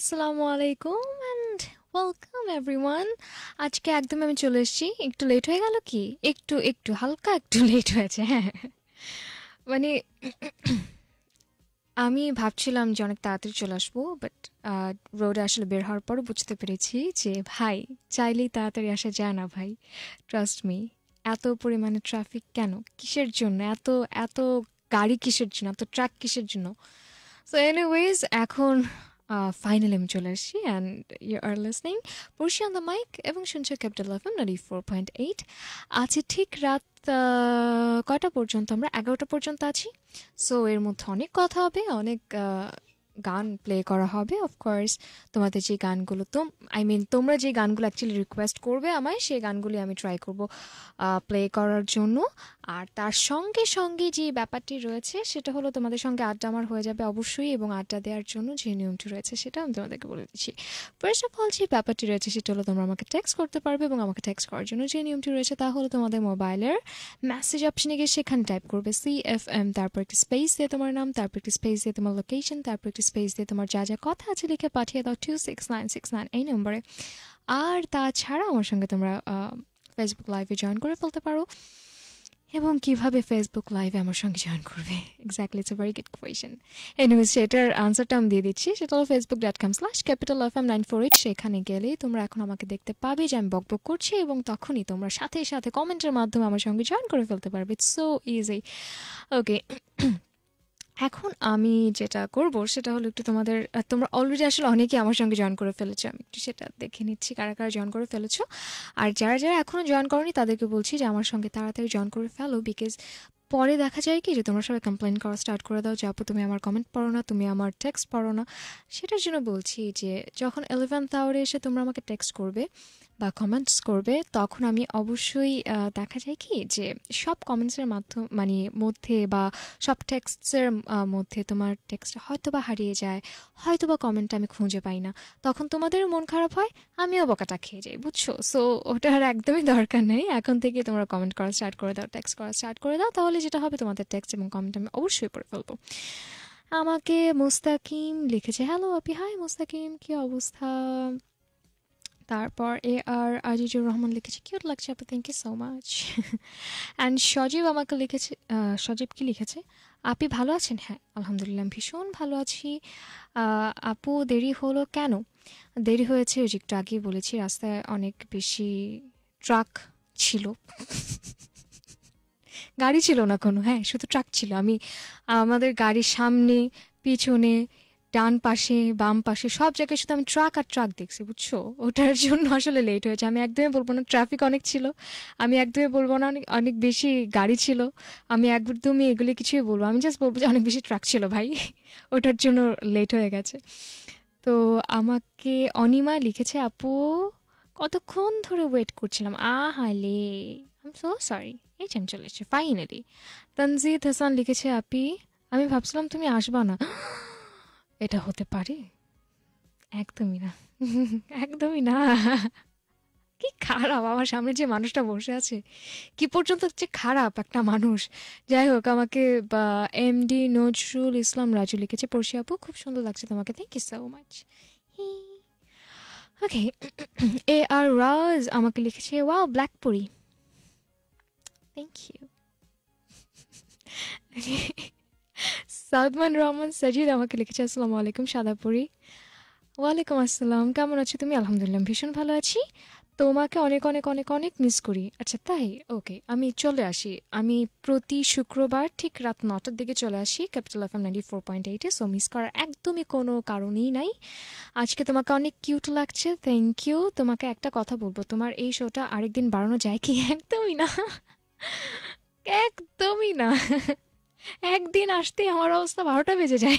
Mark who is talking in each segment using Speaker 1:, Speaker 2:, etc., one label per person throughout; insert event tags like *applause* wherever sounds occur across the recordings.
Speaker 1: আসসালামু আলাইকুম and welcome everyone আজকে একদম আমি চলে এসেছি একটু লেট হয়ে গেল কি একটু একটু হালকা একটু লেট হয়েছে হ্যাঁ মানে আমি ভাবছিলাম যে অনেক তাড়াতাড়ি চলে আসবো বাট রোডে আসলে বের হওয়ার পরও বুঝতে পেরেছি যে ভাই চাইলেই তাড়াতাড়ি আসা যায় না ভাই ট্রাস্ট মি এত পরিমাণে ট্রাফিক কেন কিসের জন্য এত এত গাড়ি কিসের জন্য এত ট্রাক কিসের জন্য সো এনিওয়েজ এখন ফাইনালি আমি চলে আসছি অ্যান্ড ইউ আর লিসনিং পড়ছি অন দ্য মাইক এবং শুনছো ক্যাপিটাল এফ এম নারি ফোর পয়েন্ট এইট আছে ঠিক রাত কয়টা পর্যন্ত আমরা এগারোটা পর্যন্ত আছি সো এর মধ্যে অনেক কথা হবে অনেক গান প্লে করা হবে অফকোর্স তোমাদের যে গানগুলো তো আই মিন তোমরা যে গানগুলো অ্যাকচুয়ালি রিকোয়েস্ট করবে আমায় সেই গানগুলি আমি ট্রাই করব প্লে করার জন্য আর তার সঙ্গে সঙ্গে যে ব্যাপারটি রয়েছে সেটা হলো তোমাদের সঙ্গে আড্ডা আমার হয়ে যাবে অবশ্যই এবং আড্ডা দেওয়ার জন্য যে নিয়মটি রয়েছে সেটা আমি তোমাদেরকে বলে দিচ্ছি ফার্স্ট অফ অল যে ব্যাপারটি রয়েছে সেটা হলো তোমরা আমাকে টেক্সট করতে পারবে এবং আমাকে টেক্সট করার জন্য যে নিয়মটি রয়েছে তা হলো তোমাদের মোবাইলের মেসেজ অপশনে গিয়ে সেখানে টাইপ করবে সি এফ এম তারপর একটি স্পেস দিয়ে তোমার নাম তারপর একটি স্পেস দিয়ে তোমার লোকেশন তারপর একটি স্পেস দিয়ে তোমার যা যা কথা আছে লিখে পাঠিয়ে দাও two six nine six nine এই নম্বরে আর তাছাড়া আমার সঙ্গে তোমরা ফেসবুক লাইভে জয়েন করে ফেলতে পারো এবং কিভাবে ফেসবুক লাইভে আমার সঙ্গে জয়েন করবে exactly it's very good question anyways সেটার আনসারটা আমি দিয়ে দিচ্ছি সেটা হলো Facebook dot com slash capital F M nine four eight সেখানে গেলেই তোমরা এখন আমাকে দেখতে পাবে যে আমি বকবক করছি এবং তখনই তোমরা সাথে সাথে কমেন্টের মাধ্যমে আমার সঙ্গে জয়েন করে ফেলতে পারবে ইটস সো ইজি ওকে এখন আমি যেটা করব সেটা হলো একটু তোমাদের তোমরা অলরেডি আসলে অনেকে আমার সঙ্গে জয়েন করে ফেলেছো আমি একটু সেটা দেখে নিচ্ছি কারা কারা জয়েন করে ফেলেছো আর যারা যারা এখনও জয়েন করনি তাদেরকে বলছি যে আমার সঙ্গে তাড়াতাড়ি জয়েন করে ফেলো বিকজ পরে দেখা যায় কি যে তোমরা সবাই কমপ্লেন করা স্টার্ট করে দাও যাবো তুমি আমার কমেন্ট পড়ো না তুমি আমার টেক্সট পড়ো না সেটার জন্য বলছি যে যখন ইলেভেন্থ আওয়ারে এসে তোমরা আমাকে টেক্সট করবে বা কমেন্টস করবে তখন আমি অবশ্যই দেখা যায় কি যে সব কমেন্টসের মাধ্যম মানে মধ্যে বা সব টেক্সটের মধ্যে তোমার টেক্সট হয়তো বা হারিয়ে যায় হয়তো বা কমেন্টটা আমি খুঁজে পাই না তখন তোমাদের মন খারাপ হয় আমিও বকাটা খেয়ে যাই বুঝছো সো ওটার একদমই দরকার নেই এখন থেকে তোমরা কমেন্ট করা স্টার্ট করে দাও টেক্সট করা স্টার্ট করে দাও তাহলে যেটা হবে তোমাদের টেক্সট এবং কমেন্ট আমি অবশ্যই পড়ে ফেলবো আমাকে মুস্তাকিম লিখেছে হ্যালো আপি হাই মুস্তাকিম কি অবস্থা তারপর এ আর আজিজুর রহমান লিখেছে কিউট লাগছে আপু thank you so much and Sajib আমাকে লিখেছে সজীব কি লিখেছে আপনি ভালো আছেন হ্যাঁ আলহামদুলিল্লাহ ভীষণ ভালো আছি আপু দেরি হলো কেন দেরি হয়েছে ওই একটু আগেই বলেছি রাস্তায় অনেক বেশি ট্রাক ছিল গাড়ি ছিল না কোনো হ্যাঁ শুধু ট্রাক ছিল আমি আমাদের গাড়ির সামনে পিছনে ডান পাশে বাম পাশে সব জায়গায় শুধু আমি ট্রাক আর ট্রাক দেখছি বুঝছো ওটার জন্য আসলে লেট হয়েছে আমি একদমই বলবো না ট্রাফিক অনেক ছিল আমি একদমই বলবো না অনেক অনেক বেশি গাড়ি ছিল আমি একদমই এগুলি কিছুই বলবো আমি জাস্ট বলবো যে অনেক বেশি ট্রাক ছিল ভাই *laughs* ওটার জন্য লেট হয়ে গেছে তো আমাকে অনিমা লিখেছে আপু কতক্ষণ ধরে ওয়েট করছিলাম আই এম সো সরি এই টাইম চলে ফাইনালি তানজিদ হাসান লিখেছে আপি আমি ভাবছিলাম তুমি আসবা না এটা হতে পারে একদমই না একদমই না কি খারাপ আমার সামনে যে মানুষটা বসে আছে কি পর্যন্ত যে খারাপ একটা মানুষ যাই হোক আমাকে এমডি নজরুল ইসলাম রাজু লিখেছে পড়শি আপু খুব সুন্দর লাগছে তোমাকে thank you so much okay A R Raj আমাকে লিখেছে ওয়াও ব্ল্যাক পরি থ্যাংক ইউ সাদমান রহমান সাজিদ আমাকে লিখেছে আসসালামু আলাইকুম সাদাপুরি ওয়ালাইকুম আসসালাম কেমন আছো তুমি আলহামদুলিল্লাহ ভীষণ ভালো আছি তোমাকে অনেক অনেক অনেক অনেক মিস করি আচ্ছা তাই ওকে আমি চলে আসি আমি প্রতি শুক্রবার ঠিক রাত নটার দিকে চলে আসি capital F M ninety four point এইটে সো মিস করার একদমই কোনো কারণই নাই আজকে তোমাকে অনেক কিউট লাগছে থ্যাংক ইউ তোমাকে একটা কথা বলবো তোমার এই শোটা আরেকদিন বাড়ানো যায় কি একদমই না একদমই না একদিন আসতে আমার অবস্থা বারোটা বেজে যায়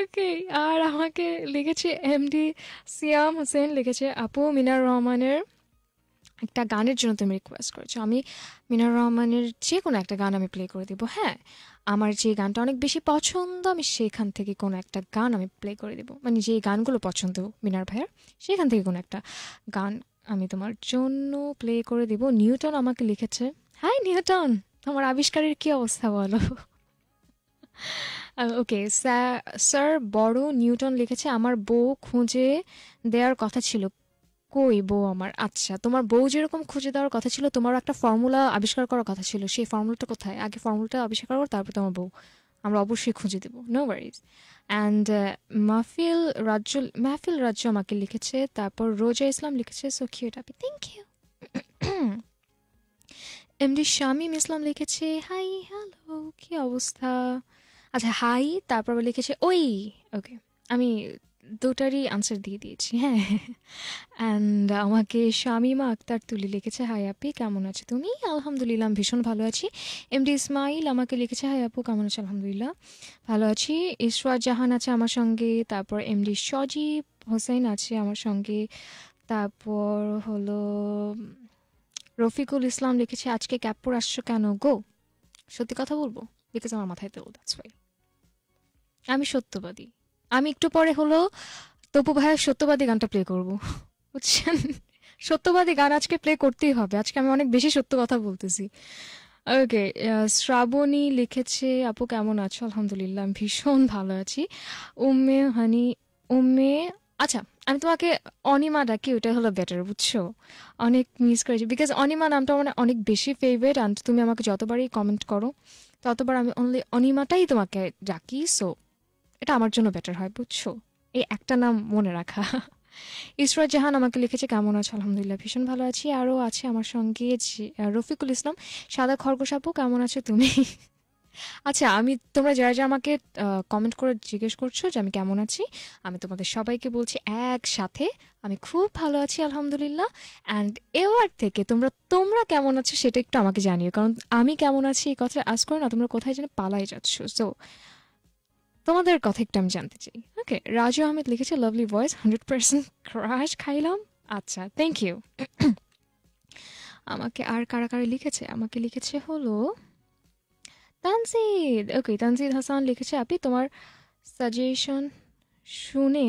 Speaker 1: ওকে আর আমাকে লিখেছে এমডি সিয়াম হোসেন লিখেছে আপু মিনার রহমানের একটা গানের জন্য তুমি রিকোয়েস্ট করেছো আমি মিনার রহমানের যে কোনো একটা গান আমি প্লে করে দিব হ্যাঁ আমার যে গানটা অনেক বেশি পছন্দ আমি সেখান থেকে কোনো একটা গান আমি প্লে করে দেবো মানে যে গানগুলো পছন্দ মিনার ভাইয়ের সেখান থেকে কোনো একটা গান আমি তোমার জন্য প্লে করে দেবো নিউটন আমাকে লিখেছে হাই নিউটন তোমার আবিষ্কারের কি অবস্থা বলো ওকে স্যার বড় নিউটন লিখেছে আমার বউ খুঁজে দেওয়ার কথা ছিল কই বউ আমার আচ্ছা তোমার বউ যেরকম খুঁজে দেওয়ার কথা ছিল তোমার একটা ফর্মুলা আবিষ্কার করার কথা ছিল সেই ফর্মুলাটা কোথায় আগে ফর্মুলাটা আবিষ্কার করো তারপর তোমার বউ আমরা অবশ্যই খুঁজে দেবো নো ওয়ারিজ অ্যান্ড মাহফিল রাজ্য মাহফিল রাজ্য আমাকে লিখেছে তারপর রোজা ইসলাম লিখেছে সো কিউট আপি thank you MD Shamim Islam লিখেছে হাই হ্যালো কি অবস্থা আচ্ছা হাই তারপর লিখেছে ওই ওকে আমি দুটারই আনসার দিয়ে দিয়েছি হ্যাঁ অ্যান্ড আমাকে শামিমা আক্তার তুলি লিখেছে হাই আপি কেমন আছে তুমি আলহামদুলিল্লাহ ভীষণ ভালো আছি এমডি ইসমাইল আমাকে লিখেছে হাই আপু কেমন আছে আলহামদুলিল্লাহ ভালো আছি ইসরাত জাহান আছে আমার সঙ্গে তারপর এমডি সজীব হোসেন আছে আমার সঙ্গে তারপর হলো রফিকুল ইসলাম লিখেছে আজকে ক্যাপ্পুর আসছো কেন গো সত্যি কথা বলবো বিকজ আমার মাথায় তেল দ্যাটস ওয়াই আমি সত্যবাদী আমি একটু পরে হলো তপু ভাইয়ের সত্যবাদী গানটা প্লে করব *laughs* বুঝছেন সত্যবাদী গান আজকে প্লে করতেই হবে আজকে আমি অনেক বেশি সত্য কথা বলতেছি ওকে শ্রাবণী লিখেছে আপু কেমন আছো আলহামদুলিল্লাহ আমি ভীষণ ভালো আছি উম্মে হানি উম্মে আচ্ছা আমি তোমাকে অনিমা ডাকি ওটা হলো বেটার বুঝছো অনেক মিস করেছি বিকজ অনিমা নামটা আমার অনেক বেশি ফেভারিট অ্যান্ড তুমি আমাকে যতবারই কমেন্ট করো ততবার আমি অনলি অনিমাটাই তোমাকে ডাকি সো এটা আমার জন্য বেটার হয় বুঝছো এই একটা নাম মনে রাখা *laughs* ইসরাত জাহান আমাকে লিখেছে কেমন আছো আলহামদুলিল্লাহ ভীষণ ভালো আছি আরও আছে আমার সঙ্গে রফিকুল ইসলাম সাদা খরগোশাপু কেমন আছো তুমি আচ্ছা আমি তোমরা যারা যারা আমাকে কমেন্ট করে জিজ্ঞেস করছো যে আমি কেমন আছি আমি তোমাদের সবাইকে বলছি একসাথে আমি খুব ভালো আছি আলহামদুলিল্লাহ অ্যান্ড এবার থেকে তোমরা তোমরা কেমন আছো সেটা একটু আমাকে জানিও কারণ আমি কেমন আছি এই কথা আজ করে না তোমরা কোথায় যেন পালাই যাচ্ছ সো তোমাদের কথা একটু আমি জানতে চাই ওকে রাজু আহমেদ লিখেছে lovely voice hundred percent crush খাইলাম আচ্ছা থ্যাংক ইউ *clears throat* আমাকে আর কারা কারা লিখেছে আমাকে লিখেছে হলো তানজিদ ওকে তানসিদ হাসান লিখেছে আপনি তোমার সাজেশন শুনে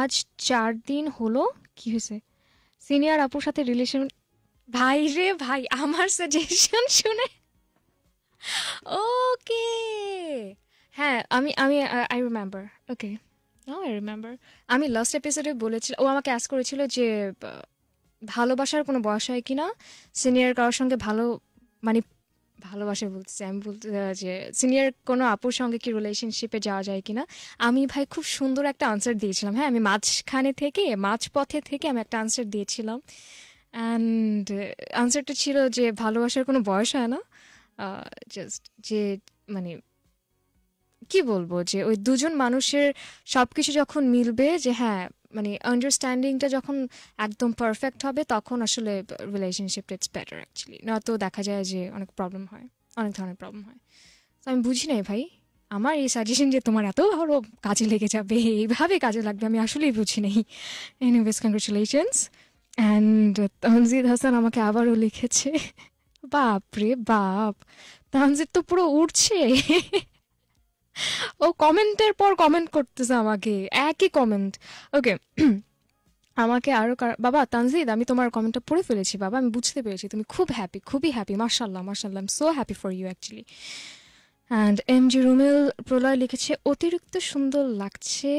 Speaker 1: আজ চার দিন হলো কি হয়েছে সিনিয়র আপুর সাথে রিলেশন ভাই রে ভাই আমার সাজেশন শুনে ওকে হ্যাঁ আমি আমি I remember okay I remember আমি লাস্ট এপিসোডে বলেছিলাম ও আমাকে অ্যাস করেছিল যে ভালোবাসার কোনো বয়স হয় কি না সিনিয়র কারোর সঙ্গে ভালো মানে ভালোবাসে বলতে চাই আমি বলতে যে সিনিয়র কোনো আপুর সঙ্গে কি রিলেশনশিপে যাওয়া যায় কিনা আমি ভাই খুব সুন্দর একটা আনসার দিয়েছিলাম হ্যাঁ আমি মাঝখানে থেকে মাঝপথে থেকে আমি একটা আনসার দিয়েছিলাম অ্যান্ড আনসারটা ছিল যে ভালোবাসার কোনো বয়স হয় না জাস্ট যে মানে কি বলবো যে ওই দুজন মানুষের সব কিছু যখন মিলবে যে হ্যাঁ মানে আন্ডারস্ট্যান্ডিংটা যখন একদম পারফেক্ট হবে তখন আসলে রিলেশনশিপ ইটস বেটার অ্যাকচুয়ালি নয়তো দেখা যায় যে অনেক প্রবলেম হয় অনেক ধরনের প্রবলেম হয় তো আমি বুঝি নাই ভাই আমার এই সাজেশন যে তোমার এত ভালো কাজে লেগে যাবে এইভাবে কাজে লাগবে আমি আসলেই বুঝি নেই anyways congratulations and Tanzid Hasan আমাকে আবারও লিখেছে বাপ রে বাপ তানজিদ তো পুরো উঠছে ও কমেন্টের পর কমেন্ট করতেছে আমাকে একই কমেন্ট ওকে আমাকে আরও বাবা তানজিদ আমি তোমার কমেন্টটা পড়ে ফেলেছি বাবা আমি বুঝতে পেরেছি তুমি খুব হ্যাপি খুবই হ্যাপি মার্শাল্লাহ মার্শাল্লাহ I'm so happy for you actually and M G Rumel Proloy লিখেছে অতিরিক্ত সুন্দর লাগছে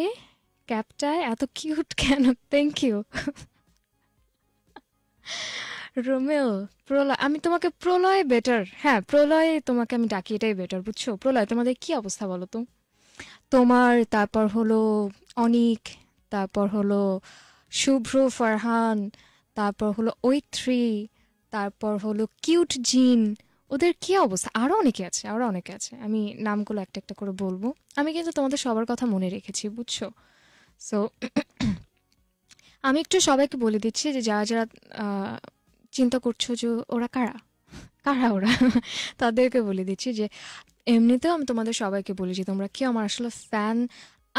Speaker 1: ক্যাপটায় এত কিউট কেন থ্যাংক ইউ রোমেল প্রলয় আমি তোমাকে প্রলয় বেটার হ্যাঁ প্রলয়ে তোমাকে আমি ডাকি এটাই বেটার বুঝছো প্রলয় তোমাদের কি অবস্থা বলো তো তোমার তারপর হলো অনিক তারপর হলো শুভ্র ফারহান তারপর হলো ঐত্রী তারপর হলো কিউট জিন ওদের কি অবস্থা আরও অনেকে আছে আরও অনেকে আছে আমি নামগুলো একটা একটা করে বলবো আমি কিন্তু তোমাদের সবার কথা মনে রেখেছি বুঝছো সো *clears throat* আমি একটু সবাইকে বলে দিচ্ছি যে যারা যারা চিন্তা করছো যে ওরা কারা কারা ওরা তাদেরকে বলে দিচ্ছি যে এমনিতেও আমি তোমাদের সবাইকে বলি যে তোমরা কি আমার আসলে ফ্যান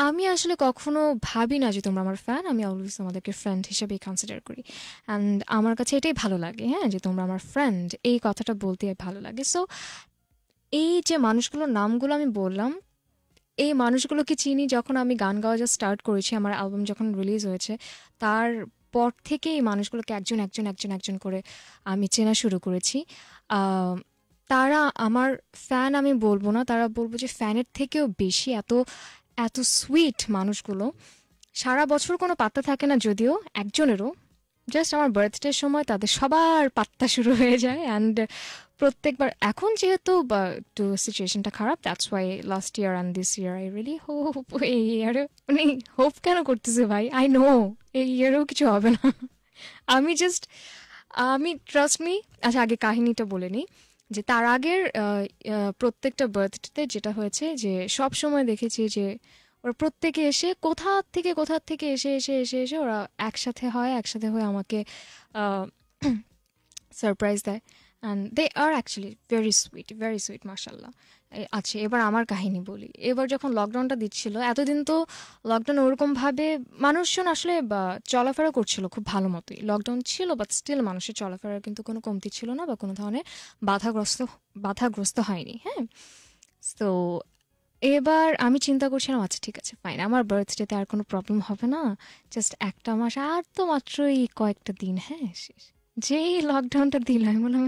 Speaker 1: আমি আসলে কখনো ভাবি না যে তোমরা আমার ফ্যান আমি অলওয়েজ তোমাদেরকে ফ্রেন্ড হিসেবেই কনসিডার করি অ্যান্ড আমার কাছে এটাই ভালো লাগে হ্যাঁ যে তোমরা আমার ফ্রেন্ড এই কথাটা বলতে ভালো লাগে সো এই যে মানুষগুলোর নামগুলো আমি বললাম এই মানুষগুলোকে চিনি যখন আমি গান গাওয়া যা স্টার্ট করেছি আমার অ্যালবাম যখন রিলিজ হয়েছে তার পর থেকে এই মানুষগুলোকে একজন একজন একজন একজন করে আমি চেনা শুরু করেছি তারা আমার ফ্যান আমি বলবো না তারা বলবো যে ফ্যানের থেকেও বেশি এত এত সুইট মানুষগুলো সারা বছর কোনো পাত্তা থাকে না যদিও একজনেরও জাস্ট আমার বার্থডের সময় তাদের সবার পাত্তা শুরু হয়ে যায় অ্যান্ড প্রত্যেকবার এখন যেহেতু একটু সিচুয়েশনটা খারাপ that's why last year and this year I really hope এই ইয়ারে মানে হোপ কেন করতেছে ভাই আই নো এই ইয়ারেও কিছু হবে না আমি জাস্ট আমি ট্রাস্ট মি আচ্ছা আগে কাহিনীটা বলে নিই যে তার আগের প্রত্যেকটা বার্থডেতে যেটা হয়েছে যে সব সময় দেখেছি যে ওরা প্রত্যেকে এসে কোথা থেকে কোথা থেকে এসে এসে এসে এসে ওরা একসাথে হয় একসাথে হয়ে আমাকে সারপ্রাইজ *clears throat* দেয় and they are actually very sweet very sweet মার্শাল্লাহ আচ্ছা এবার আমার কাহিনী বলি এবার যখন লকডাউনটা দিচ্ছিল এতদিন তো লকডাউন ওরকমভাবে মানুষজন আসলে চলাফেরা করছিল খুব ভালো মতোই লকডাউন ছিল বাট স্টিল মানুষের চলাফেরার কিন্তু কোনো কমতি ছিল না বা কোনো ধরনের বাধাগ্রস্ত বাধাগ্রস্ত হয়নি হ্যাঁ তো এবার আমি চিন্তা করছিলাম আচ্ছা ঠিক আছে ফাইন আমার বার্থডেতে আর কোনো প্রবলেম হবে না জাস্ট একটা মাস আর তো মাত্রই কয়েকটা দিন হ্যাঁ শেষ যেই লকডাউনটা দিল আমি বললাম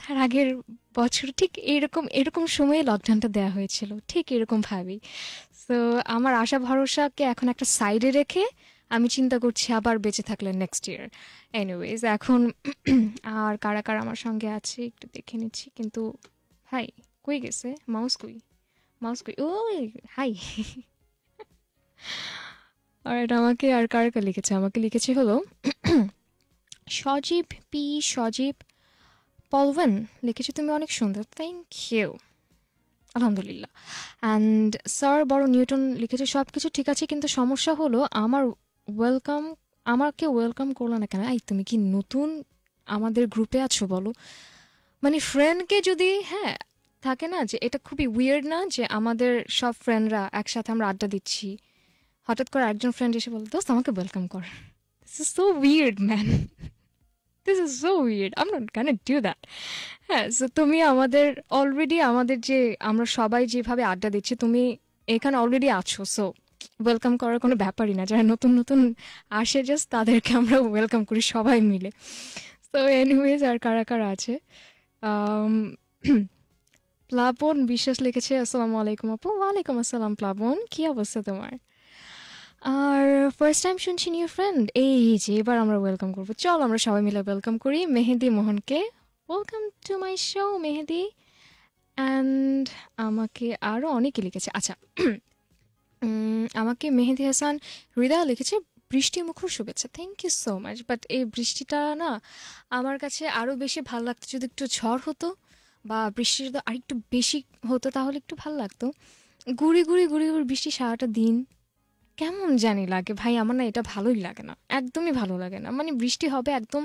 Speaker 1: তার আগের বছর ঠিক এরকম এরকম সময়ে লকডাউনটা দেওয়া হয়েছিল ঠিক এরকম ভাবেই সো আমার আশা ভরসাকে এখন একটা সাইডে রেখে আমি চিন্তা করছি আবার বেঁচে থাকলে নেক্সট ইয়ার এনিওয়েজ এখন আর কারা কারা আমার সঙ্গে আছে একটু দেখে নিচ্ছি কিন্তু হাই কই গেছে মাউস কই মাউস কই ও হাই আর আমাকে আর কারা লিখেছে আমাকে লিখেছে হলো সজীব পি সজীব পলভেন লিখেছো তুমি অনেক সুন্দর থ্যাংক ইউ আলহামদুলিল্লাহ অ্যান্ড স্যার বড় নিউটন লিখেছে সব কিছু ঠিক আছে কিন্তু সমস্যা হলো আমার ওয়েলকাম আমাকে ওয়েলকাম করলো না কেন এই তুমি কি নতুন আমাদের গ্রুপে আছো বলো মানে ফ্রেন্ডকে যদি হ্যাঁ থাকে না যে এটা খুবই উইয়ার্ড না যে আমাদের সব ফ্রেন্ডরা একসাথে আমরা আড্ডা দিচ্ছি হঠাৎ করে একজন ফ্রেন্ড এসে বলতো দোস্ত আমাকে ওয়েলকাম কর this is so weird man this is so weird I'm not gonna do that হ্যাঁ সো তুমি আমাদের অলরেডি আমাদের যে আমরা সবাই যেভাবে আড্ডা দিচ্ছি তুমি এখানে অলরেডি আছো সো ওয়েলকাম করার কোনো ব্যাপারই না যারা নতুন নতুন আসে জাস্ট তাদেরকে আমরা ওয়েলকাম করি সবাই মিলে তো এনিওয়েজ আর কারা কারা আছে um, *clears throat* প্লাবন বিশ্বাস লিখেছে আসসালামু আলাইকুম আপু ওয়ালাইকুম আসসালাম প্লাবন কি অবস্থা তোমার আর ফার্স্ট টাইম শুনছি নিউ ফ্রেন্ড এই যে এবার আমরা ওয়েলকাম করবো চল আমরা সবাই মিলে ওয়েলকাম করি মেহেদি মোহনকে welcome to my show Mehedi and আমাকে আরও অনেকে লিখেছে আচ্ছা *clears throat* আমাকে মেহেদি হাসান হৃদয় লিখেছে বৃষ্টি মুখর শুভেচ্ছা thank you so much but এই বৃষ্টিটা না আমার কাছে আরও বেশি ভালো লাগতো যদি একটু ঝড় হতো বা বৃষ্টি যদি আরেকটু বেশি হতো তাহলে একটু ভালো লাগতো গুড়ি গুড়ি গুড়ি গুড়ি বৃষ্টি সারাটা দিন কেমন জানি লাগে ভাই আমার না এটা ভালোই লাগে না একদমই ভালো লাগে না মানে বৃষ্টি হবে একদম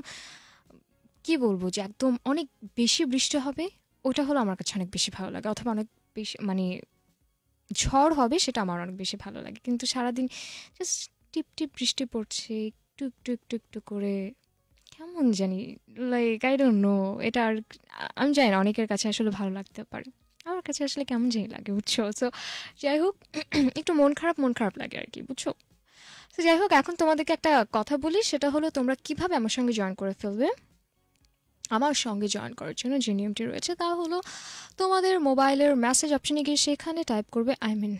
Speaker 1: কি বলবো যে একদম অনেক বেশি বৃষ্টি হবে ওটা হলো আমার কাছে অনেক বেশি ভালো লাগে অথবা অনেক বেশি মানে ঝড় হবে সেটা আমার অনেক বেশি ভালো লাগে কিন্তু সারাদিন জাস্ট টিপ টিপ বৃষ্টি পড়ছে একটু একটু একটু একটু করে কেমন জানি লাইক আই ডোন্ট নো এটা আর আমি জানি না অনেকের কাছে আসলে ভালো লাগতে পারে আমার কাছে আসলে কেমন যেই লাগে বুঝছো সো যাই হোক *clears throat* একটু মন খারাপ মন খারাপ লাগে আর কি বুঝছো তো যাই হোক এখন তোমাদেরকে একটা কথা বলি সেটা হলো তোমরা কিভাবে আমার সঙ্গে জয়েন করে ফেলবে আমার সঙ্গে জয়েন করার জন্য যে নিয়মটি রয়েছে তা হলো তোমাদের মোবাইলের মেসেজ অপশনে গিয়ে সেখানে টাইপ করবে আই মিন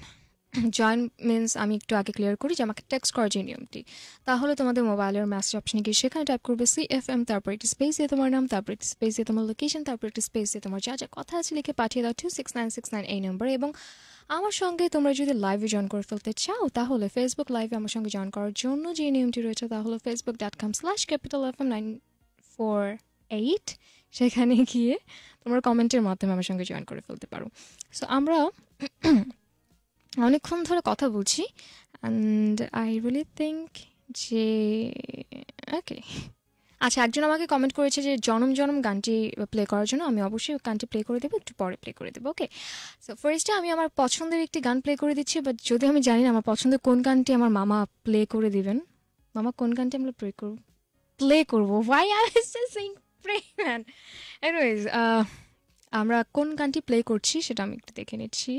Speaker 1: জয়েন মিনস আমি একটু আগে ক্লিয়ার করি যে আমাকে টেক্সট করার যে নিয়মটি তাহলে তোমাদের মোবাইলের মেসেজ অপশনে গিয়ে সেখানে টাইপ করবে সি এফ এম তারপর একটি স্পেস দিয়ে তোমার নাম তারপর একটি স্পেস দিয়ে তোমার লোকেশন তারপর একটি স্পেস দিয়ে তোমার যা যা কথা আছে লিখে পাঠিয়ে দাও two six nine six nine এই নম্বরে এবং আমার সঙ্গে তোমরা যদি লাইভে জয়েন করে ফেলতে চাও তাহলে ফেসবুক লাইভে আমার সঙ্গে জয়েন করার জন্য যে নিয়মটি রয়েছে তাহলে Facebook dot com slash capital F M nine four eight সেখানে গিয়ে তোমরা কমেন্টের মাধ্যমে আমার সঙ্গে জয়েন করে ফেলতে পারো সো আমরা অনেকক্ষণ ধরে কথা বলছি অ্যান্ড আই রিয়েলি থিঙ্ক যে ওকে আচ্ছা একজন আমাকে কমেন্ট করেছে যে জনম জনম গানটি প্লে করার জন্য আমি অবশ্যই গানটি প্লে করে দেবো একটু পরে প্লে করে দেবো ওকে সো ফার্স্টে আমি আমার পছন্দের একটি গান প্লে করে দিচ্ছি বাট যদি আমি জানি না আমার পছন্দের কোন গানটি আমার মামা প্লে করে দিবেন মামা কোন গানটি আমরা প্লে করব প্লে করবো ওয়াই আর আমরা কোন গানটি প্লে করছি সেটা আমি একটু দেখে নিচ্ছি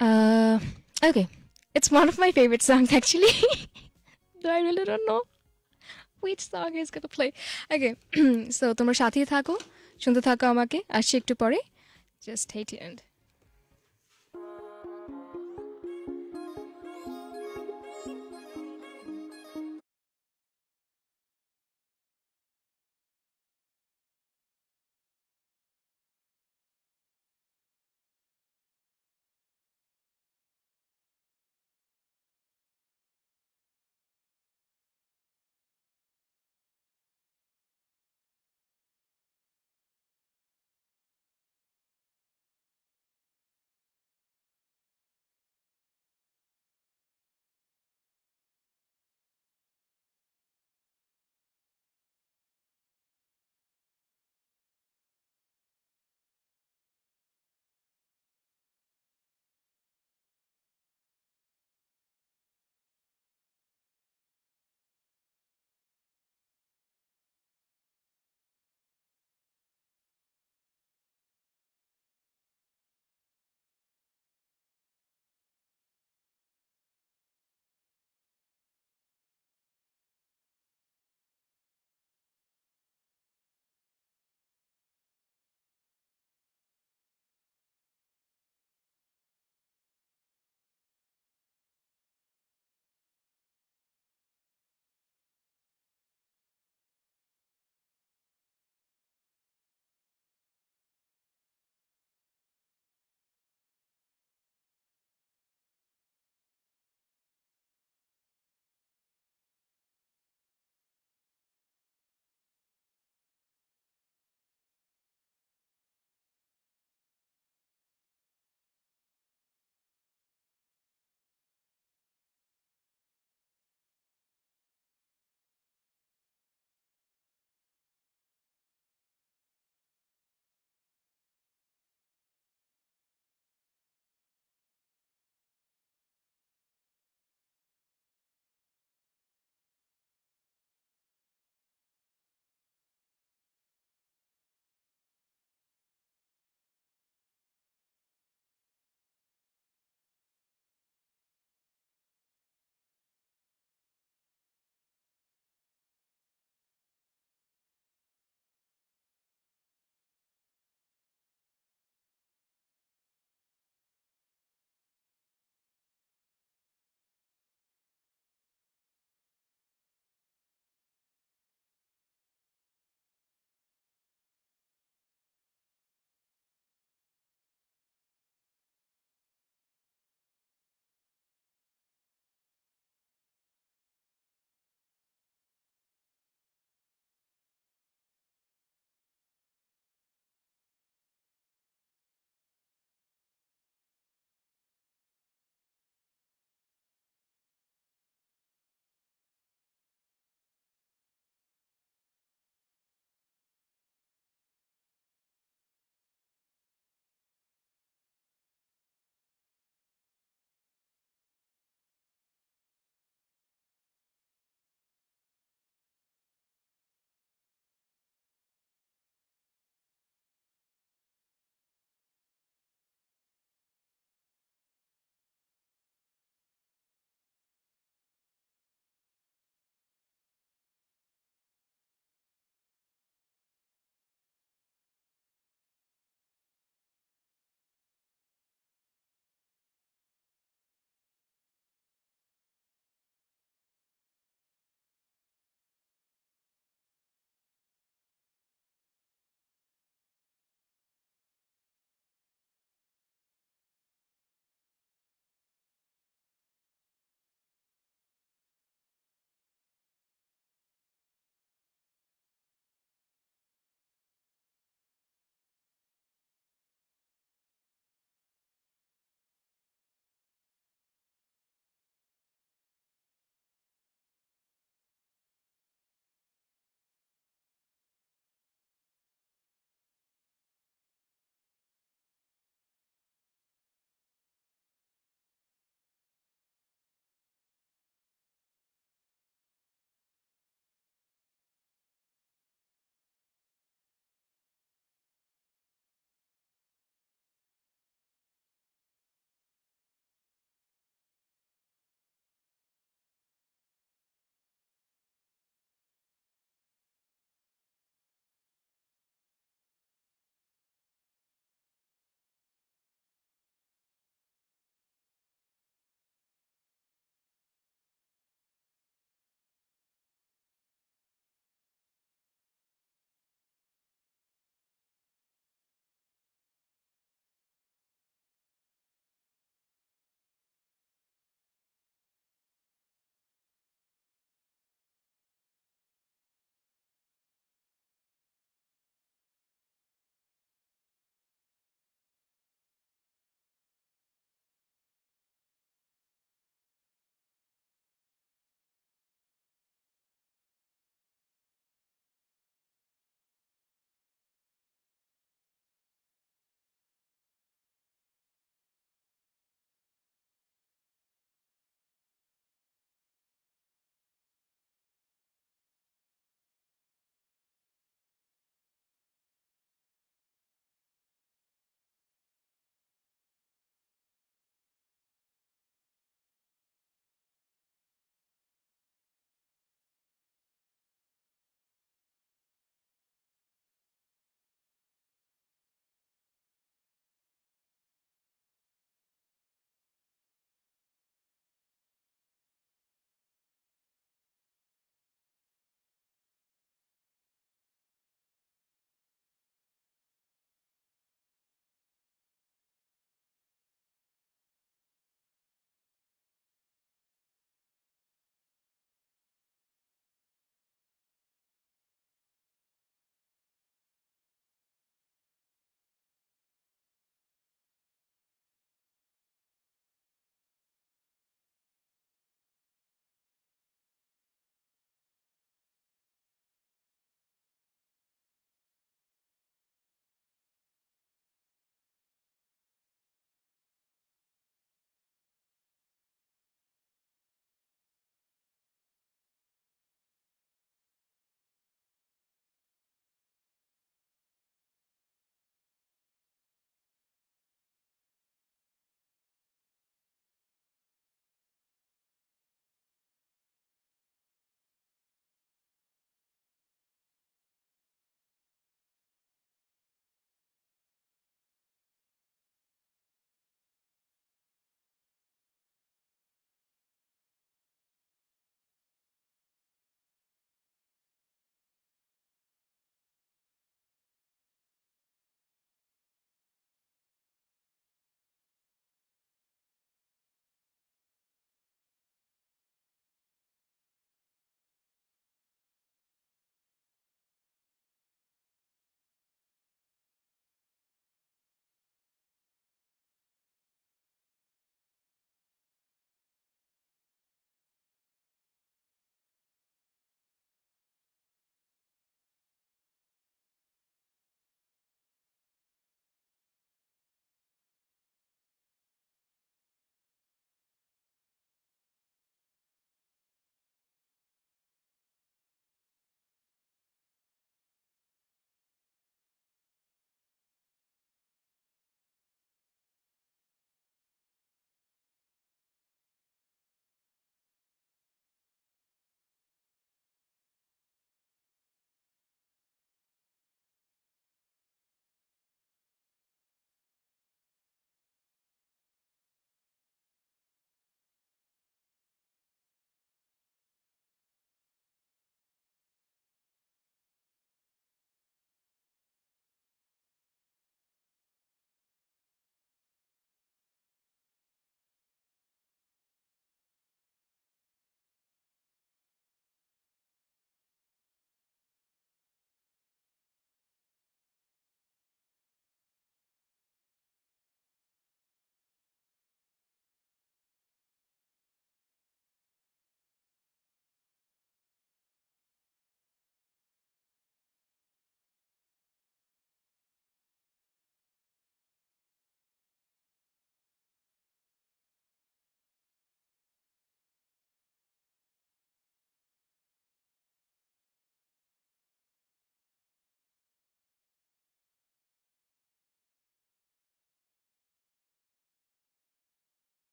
Speaker 1: Uh, okay, it's one of my favorite songs actually. Do I really don't know which song is going to play. Okay, so তোমরা সাথেই থাকো শুনতে থাকো আমাকে আসছি একটু পরে just stay tuned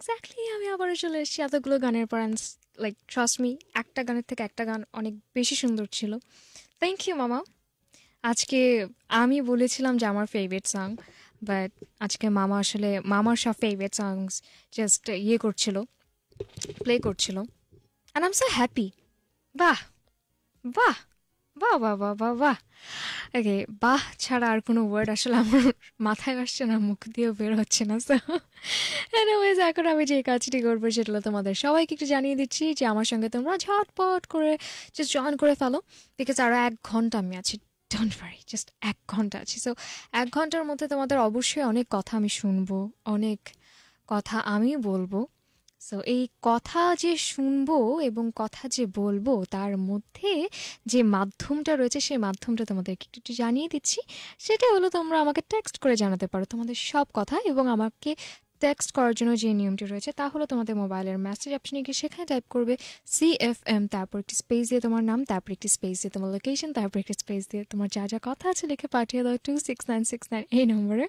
Speaker 1: এক্স্যাক্টলি আমি আবারও চলে এসেছি এতগুলো গানের পারান্স লাইক ট্রাস্ট মি একটা গানের থেকে একটা গান অনেক বেশি সুন্দর ছিল থ্যাংক ইউ মামা আজকে আমি বলেছিলাম যে আমার ফেভারিট সং বাট আজকে মামা আসলে মামার সব ফেভারিট সংস জাস্ট ইয়ে করছিল প্লে করছিল অ্যান্ড আম সো হ্যাপি বাহ বাহ বাহ বা বা বা বাহ ওকে বাহ ছাড়া আর কোনো ওয়ার্ড আসলে আমার মাথায় আসছে না মুখ দিয়েও বের হচ্ছে না সো এনিওয়েজ এখন আমি যে কাজটি করবো সেটা তোমাদের সবাইকে একটু জানিয়ে দিচ্ছি যে আমার সঙ্গে তোমরা ঝটপট করে জাস্ট জয়েন করে ফেলো দেখে আরও এক ঘন্টা আমি আছি ডোন্ট ভারি জাস্ট এক ঘন্টা আছি সো এক ঘন্টার মধ্যে তোমাদের অবশ্যই অনেক কথা আমি শুনবো অনেক কথা আমি বলবো সো এই কথা যে শুনবো এবং কথা যে বলবো তার মধ্যে যে মাধ্যমটা রয়েছে সেই মাধ্যমটা তোমাদেরকে একটু জানিয়ে দিচ্ছি সেটা হলো তোমরা আমাকে টেক্সট করে জানাতে পারো তোমাদের সব কথা এবং আমাকে টেক্সট করার জন্য যে নিয়মটি রয়েছে তা হলো তোমাদের মোবাইলের মেসেজ অপশনে গিয়ে সেখানে টাইপ করবে সি এফ এম তারপর একটি স্পেস দিয়ে তোমার নাম তারপর একটি স্পেস দিয়ে তোমার লোকেশন তারপর একটি স্পেস দিয়ে তোমার যা যা কথা আছে লিখে পাঠিয়ে দাও two six nine six nine এই নম্বরে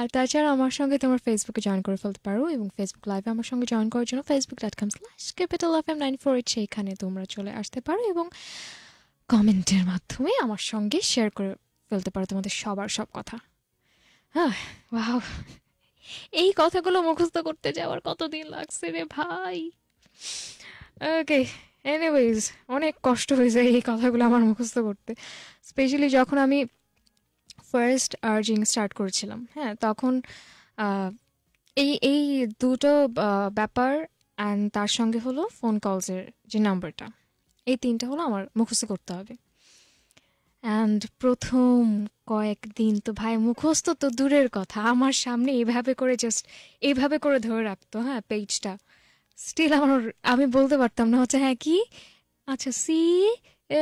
Speaker 1: আর তাছাড়া আমার সঙ্গে তোমার ফেসবুকে জয়েন করে ফেলতে পারো এবং ফেসবুক লাইভে আমার সঙ্গে জয়েন করার জন্য Facebook dot com slash capital F M nine four eight সেইখানে তোমরা চলে আসতে পারো এবং কমেন্টের মাধ্যমে আমার সঙ্গে শেয়ার করে ফেলতে পারো তোমাদের সবার সব কথা হ্যাঁ বাহ এই কথাগুলো মুখস্থ করতে যাওয়ার কতদিন লাগছে রে ভাই ওকে এনিওয়েজ অনেক কষ্ট হয়েছে এই কথাগুলো আমার মুখস্থ করতে স্পেশালি যখন আমি ফার্স্ট আর্জিং স্টার্ট করেছিলাম হ্যাঁ তখন এই এই দুটো ব্যাপার অ্যান্ড তার সঙ্গে হলো ফোন কলসের যে নাম্বারটা এই তিনটা হলো আমার মুখস্থ করতে হবে অ্যান্ড প্রথম কয়েকদিন তো ভাই মুখস্থ তো দূরের কথা আমার সামনে এইভাবে করে জাস্ট এইভাবে করে ধরে রাখতো হ্যাঁ পেজটা স্টিল আমার আমি বলতে পারতাম না হচ্ছে হ্যাঁ কি আচ্ছা সি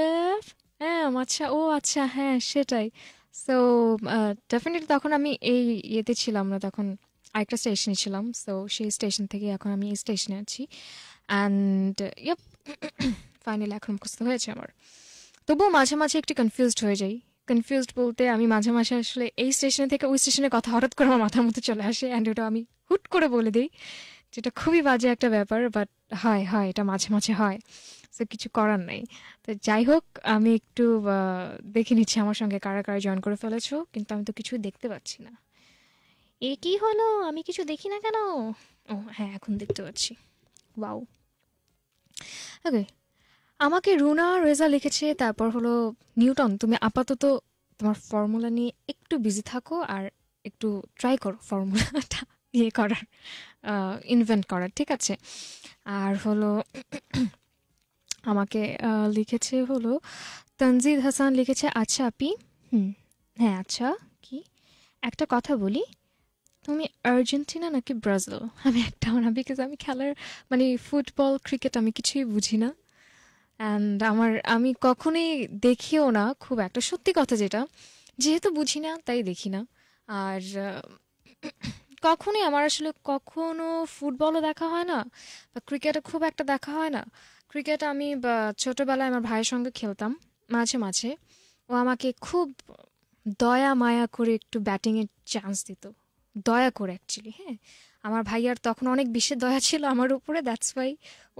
Speaker 1: এফ হ্যাঁ আচ্ছা ও আচ্ছা হ্যাঁ সেটাই সো ডেফিনেটলি uh, তখন আমি এই ইয়েতে ছিলাম না তখন আরেকটা স্টেশনে ছিলাম সো সেই স্টেশন থেকে এখন আমি এই স্টেশনে আছি অ্যান্ড ইয়াপ ফাইনালি এখন মুখস্থ হয়েছে আমার তবুও মাঝে মাঝে একটু কনফিউজড হয়ে যাই কনফিউজড বলতে আমি মাঝে মাঝে আসলে এই স্টেশনে থেকে ওই স্টেশনে কথা হঠাৎ করে আমার মাথার মধ্যে চলে আসে অ্যান্ড ওটা আমি হুট করে বলে দিই যেটা খুবই বাজে একটা ব্যাপার বাট হয় হয় এটা মাঝে মাঝে হয় সো কিছু করার নাই তো যাই হোক আমি একটু দেখে নিচ্ছি আমার সঙ্গে কারা কারা জয়েন করে ফেলেছো কিন্তু আমি তো কিছু দেখতে পাচ্ছি না এ কি হলো আমি কিছু দেখি না কেন ও হ্যাঁ এখন দেখতে পাচ্ছি ওয়াও ওকে আমাকে রুনা রেজা লিখেছে তারপর হলো নিউটন তুমি আপাতত তোমার ফর্মুলা নিয়ে একটু বিজি থাকো আর একটু ট্রাই করো ফর্মুলাটা ইয়ে করার ইনভেন্ট করার ঠিক আছে আর হলো আমাকে লিখেছে হলো তানজিদ হাসান লিখেছে আচ্ছা আপি হুম হ্যাঁ আচ্ছা কি একটা কথা বলি তুমি আর্জেন্টিনা নাকি ব্রাজিল *laughs* আমি একটা না বিকজ আমি খেলার মানে ফুটবল ক্রিকেট আমি কিছুই বুঝি না অ্যান্ড আমার আমি কখনোই দেখিও না খুব একটা সত্যি কথা যেটা যেহেতু বুঝি না তাই দেখি না আর *clears throat* কখনোই আমার আসলে কখনো ফুটবলও দেখা হয় না বা ক্রিকেটও খুব একটা দেখা হয় না ক্রিকেট আমি ছোটোবেলায় আমার ভাইয়ের সঙ্গে খেলতাম মাঝে মাঝে ও আমাকে খুব দয়া মায়া করে একটু ব্যাটিংয়ের চান্স দিত দয়া করে অ্যাকচুয়ালি হ্যাঁ আমার ভাইয়ার তখন অনেক বিশেষ দয়া ছিল আমার উপরে দ্যাটস ওয়াই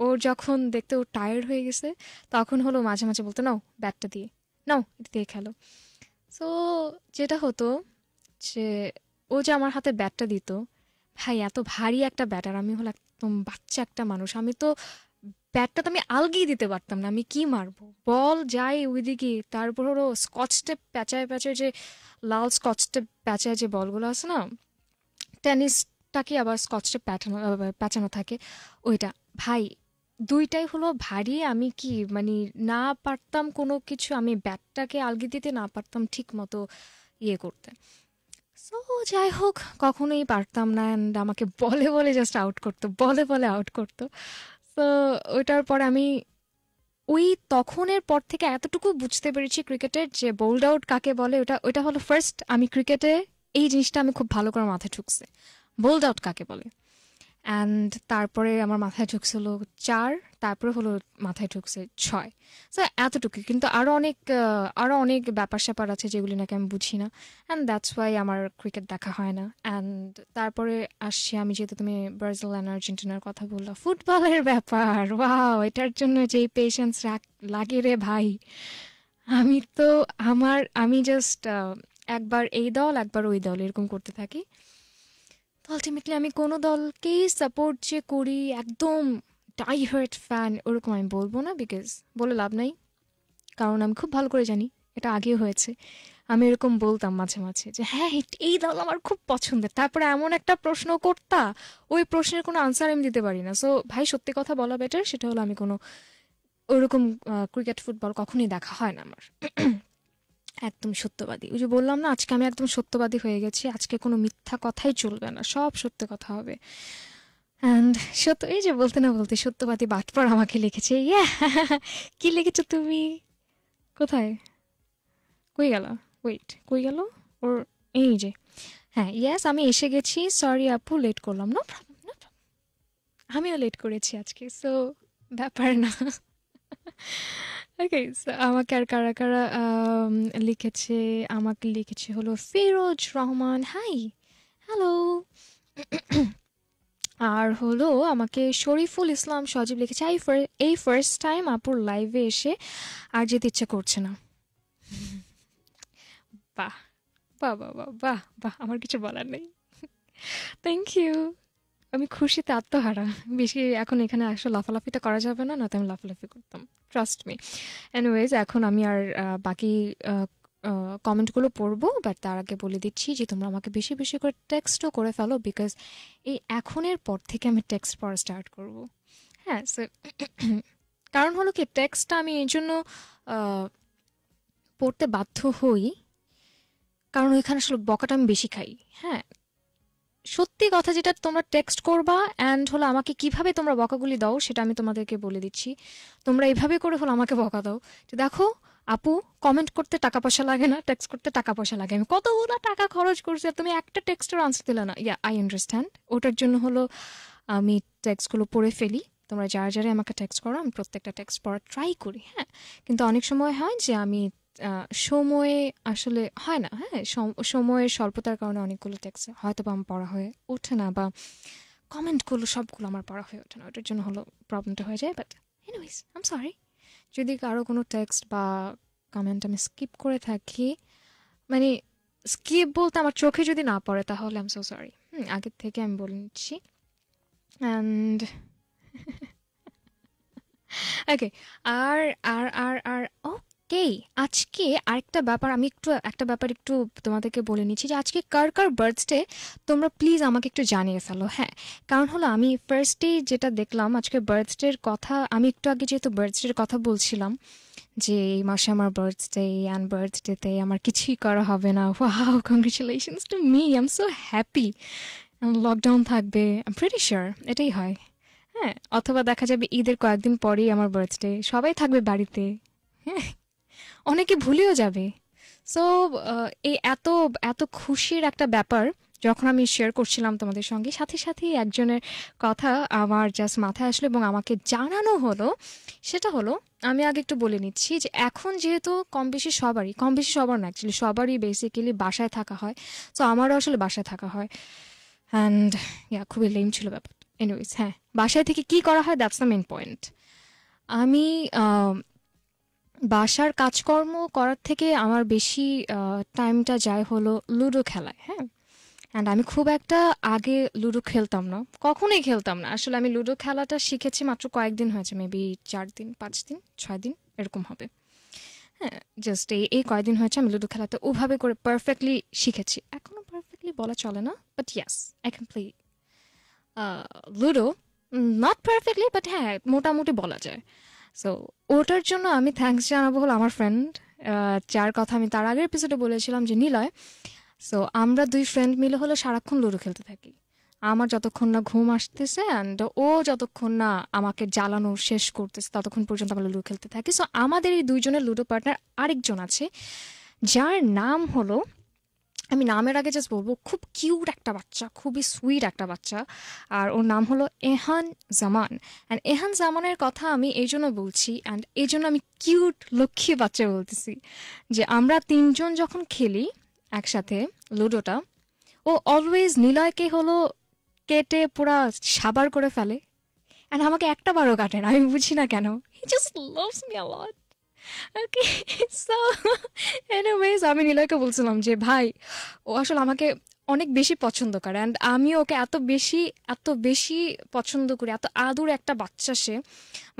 Speaker 1: ওর যখন দেখতে ও টায়ার্ড হয়ে গেছে তখন হলো মাঝে মাঝে বলতো নাও ব্যাটটা দিয়ে নাও এটা দিয়ে খেলো সো যেটা হতো যে ও যে আমার হাতে ব্যাটটা দিত ভাই এত ভারী একটা ব্যাটার আমি হলো একদম বাচ্চা একটা মানুষ আমি তো ব্যাটটা তো আমি আলগিয়ে দিতে পারতাম না আমি কি মারবো বল যাই ওইদিকে তারপর ওরও স্কচ টেপ প্যাঁচায় প্যাঁচায় যে লাল স্কচ টেপ প্যাঁচায় যে বলগুলো আছে না টেনিসটাকে আবার স্কচ টেপ প্যাটানো প্যাঁচানো থাকে ওইটা ভাই দুইটাই হলো ভারী আমি কি মানে না পারতাম কোনো কিছু আমি ব্যাটটাকে আলগি দিতে না পারতাম ঠিক মতো ইয়ে করতে সো যাই হোক কখনোই পারতাম না অ্যান্ড আমাকে বলে বলে জাস্ট আউট করতো বলে বলে আউট করতো তো ওইটার পর আমি ওই তখনের পর থেকে এতটুকু বুঝতে পেরেছি ক্রিকেটের যে বোল্ড আউট কাকে বলে ওটা ওইটা হলো ফার্স্ট আমি ক্রিকেটে এই জিনিসটা আমি খুব ভালো করে মাথায় ঠুকছে বোল্ড আউট কাকে বলে অ্যান্ড তারপরে আমার মাথায় ঢুকছিল চার তারপরে হলো মাথায় ঢুকছে ছয় সো এতটুকু কিন্তু আরও অনেক আরও অনেক ব্যাপার স্যাপার আছে যেগুলি নাকি আমি বুঝি না অ্যান্ড দ্যাটস ওয়াই আমার ক্রিকেট দেখা হয় না অ্যান্ড তারপরে আসছি আমি যেহেতু তুমি ব্রাজিল অ্যান্ড আর্জেন্টিনার কথা বললো ফুটবলের ব্যাপার ওয়াও এটার জন্য যেই পেশেন্স লাগে রে ভাই আমি তো আমার আমি জাস্ট একবার এই দল একবার ওই দল এরকম করতে থাকি আলটিমেটলি আমি কোনো দলকেই সাপোর্ট যে করি একদম ডাইভার্ট ফ্যান ওরকম আমি বলবো না বিকজ বলে লাভ নাই কারণ আমি খুব ভালো করে জানি এটা আগেও হয়েছে আমি এরকম বলতাম মাঝে মাঝে যে হ্যাঁ এই দল আমার খুব পছন্দের তারপরে এমন একটা প্রশ্ন করতা ওই প্রশ্নের কোনো আনসার আমি দিতে পারি না সো ভাই সত্যি কথা বলা বেটার সেটা হলো আমি কোনো ওরকম ক্রিকেট ফুটবল কখনই দেখা হয় না আমার একদম সত্যবাদী ওই যে বললাম না আজকে আমি একদম সত্যবাদী হয়ে গেছি আজকে কোনো মিথ্যা কথাই চলবে না সব সত্য কথা হবে অ্যান্ড সত্য এই যে বলতে না বলতে সত্যবাদী বাটপর আমাকে লিখেছে ইয়া কি লিখেছো তুমি কোথায় কই গেল ওয়েট কই গেল ওর এই যে হ্যাঁ ইয়াস আমি এসে গেছি সরি আপু লেট করলাম না প্রবলেম না আমিও লেট করেছি আজকে সো ব্যাপার না ওকে আমাকে আর কারা কারা um, লিখেছে আমাকে লিখেছে হলো ফিরোজ রহমান হাই হ্যালো আর হলো আমাকে শরীফুল ইসলাম সজীব লিখেছে আই এই ফার্স্ট টাইম আপুর লাইভে এসে আর যেতে ইচ্ছা করছে না বাহ বাহ বাহ বাহ বাহ আমার কিছু বলার নেই থ্যাংক ইউ আমি খুশিতে আত্মহারা বেশি এখন এখানে আসলে লাফালাফিটা করা যাবে না না তো আমি লাফালাফি করতাম ট্রাস্ট মি অ্যানিওয়েজ এখন আমি আর বাকি কমেন্টগুলো পড়বো বাট তার আগে বলে দিচ্ছি যে তোমরা আমাকে বেশি বেশি করে টেক্সটও করে ফেলো বিকজ এই এখনের পর থেকে আমি টেক্সট পড়া স্টার্ট করব হ্যাঁ কারণ হলো কি টেক্সটটা আমি এই জন্য পড়তে বাধ্য হই কারণ ওইখানে আসলে বকাটা আমি বেশি খাই হ্যাঁ সত্যি কথা যেটা তোমরা টেক্সট করবা অ্যান্ড হলো আমাকে কিভাবে তোমরা বকাগুলি দাও সেটা আমি তোমাদেরকে বলে দিচ্ছি তোমরা এভাবে করে হলো আমাকে বকা দাও যে দেখো আপু কমেন্ট করতে টাকা পয়সা লাগে না টেক্সট করতে টাকা পয়সা লাগে আমি কতগুলো টাকা খরচ করছি তুমি একটা টেক্সটের আনসার দিলে না ইয়া আই আন্ডারস্ট্যান্ড ওটার জন্য হলো আমি টেক্সটগুলো পড়ে ফেলি তোমরা যারা যারা আমাকে টেক্সট করো আমি প্রত্যেকটা টেক্সট পড়া ট্রাই করি হ্যাঁ কিন্তু অনেক সময় হয় যে আমি সময়ে আসলে হয় না হ্যাঁ সময়ের স্বল্পতার কারণে অনেকগুলো ট্যাক্স হয়তো বা আমার পড়া হয়ে ওঠে না বা কমেন্টগুলো সবগুলো আমার পড়া হয়ে ওঠে না ওটার জন্য হলো প্রবলেমটা হয়ে যায় বাট এনিওয়েজ আম সরি যদি কারো কোনো টেক্সট বা কমেন্ট আমি স্কিপ করে থাকি মানে স্কিপ বলতে আমার চোখে যদি না পড়ে তাহলে আম সো সরি হুম আগের থেকে আমি বলে নিচ্ছি and okay *laughs* R R R R okay oh, ওকেই আজকে আরেকটা ব্যাপার আমি একটু একটা ব্যাপার একটু তোমাদেরকে বলে নিচ্ছি যে আজকে কার কার বার্থডে তোমরা প্লিজ আমাকে একটু জানিয়ে ফেলো হ্যাঁ কারণ হলো আমি ফার্স্টেই যেটা দেখলাম আজকে বার্থডের কথা আমি একটু আগে যেহেতু বার্থডের কথা বলছিলাম যে এই মাসে আমার বার্থডে অ্যান্ড বার্থডেতে আমার কিছুই করা হবে না wow congratulations to me I am so happy lockdown থাকবে আই প্রিটি শিওর এটাই হয় হ্যাঁ অথবা দেখা যাবে ঈদের কয়েকদিন পরেই আমার বার্থডে সবাই থাকবে বাড়িতে হ্যাঁ অনেকে ভুলেও যাবে সো এই এত এত খুশির একটা ব্যাপার যখন আমি শেয়ার করছিলাম তোমাদের সঙ্গে সাথে সাথে একজনের কথা আমার জাস্ট মাথায় আসলো এবং আমাকে জানানো হলো সেটা হলো আমি আগে একটু বলে নিচ্ছি যে এখন যেহেতু কম বেশি সবারই কম বেশি সবার না অ্যাকচুয়ালি সবারই বেসিক্যালি বাসায় থাকা হয় সো আমারও আসলে বাসায় থাকা হয় অ্যান্ড ইয়া খুবই লেম ছিল ব্যাপার এনিওয়েজ হ্যাঁ বাসায় থেকে কি করা হয় দ্যাটস দ্য মেন পয়েন্ট আমি বাসার কাজকর্ম করার থেকে আমার বেশি টাইমটা যায় হলো লুডো খেলায় হ্যাঁ অ্যান্ড আমি খুব একটা আগে লুডো খেলতাম না কখনোই খেলতাম না আসলে আমি লুডো খেলাটা শিখেছি মাত্র কয়েকদিন হয়েছে মেবি চার দিন পাঁচ দিন ছয় দিন এরকম হবে হ্যাঁ জাস্ট এই এই কয়েকদিন হয়েছে আমি লুডো খেলাতে ওভাবে করে পারফেক্টলি শিখেছি এখনও পারফেক্টলি বলা চলে না but yes I can play ludo not perfectly but হ্যাঁ মোটামুটি বলা যায় সো ওটার জন্য আমি থ্যাংকস জানাবো হলো আমার ফ্রেন্ড যার কথা আমি তার আগের এপিসোডে বলেছিলাম যে নিলয় সো আমরা দুই ফ্রেন্ড মিলে হলো সারাক্ষণ লুডো খেলতে থাকি আমার যতক্ষণ না ঘুম আসতেছে অ্যান্ড ও যতক্ষণ না আমাকে জ্বালানো শেষ করতেছে ততক্ষণ পর্যন্ত আমরা লুডো খেলতে থাকি সো আমাদের এই দুইজনের লুডো পার্টনার আরেকজন আছে যার নাম হলো আমি নামের আগে জাস্ট বলবো খুব কিউট একটা বাচ্চা খুবই সুইট একটা বাচ্চা আর ওর নাম হলো এহান জামান অ্যান্ড এহান জামানের কথা আমি এই জন্য বলছি অ্যান্ড এই জন্য আমি কিউট লক্ষ্মী বাচ্চা বলতেছি যে আমরা তিনজন যখন খেলি একসাথে লুডোটা ও অলওয়েজ নিলয়কে হলো কেটে পুরা সাবার করে ফেলে অ্যান্ড আমাকে একটা বারও কাটে না আমি বুঝি না কেন he just loves me a lot okay so anyways আমি নীলয়কে বলছিলাম যে ভাই ও আসলে আমাকে অনেক বেশি পছন্দ করে অ্যান্ড আমি ওকে এত বেশি এত বেশি পছন্দ করি এত আদুর একটা বাচ্চা সে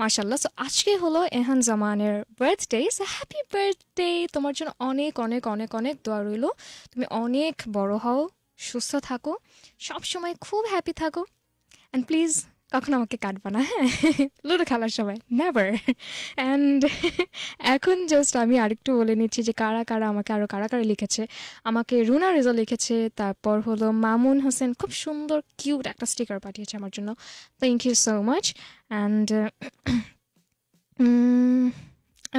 Speaker 1: মার্শাল্লাহ সো আজকে হলো এহান জামানের বার্থডে সো হ্যাপি বার্থডে তোমার জন্য অনেক অনেক অনেক অনেক দোয়া রইল তুমি অনেক বড় হও সুস্থ থাকো সব সময় খুব হ্যাপি থাকো অ্যান্ড প্লিজ কখনো আমাকে কাটবা না হ্যাঁ লুডো খেলার সময় নেভার অ্যান্ড *laughs* এখন জাস্ট আমি আরেকটু বলে নিচ্ছি যে কারা কারা আমাকে আরও কারা কারা লিখেছে আমাকে রুনা রেজা লিখেছে তারপর হলো মামুন হোসেন খুব সুন্দর কিউট একটা স্টিকার পাঠিয়েছে আমার জন্য thank you so much and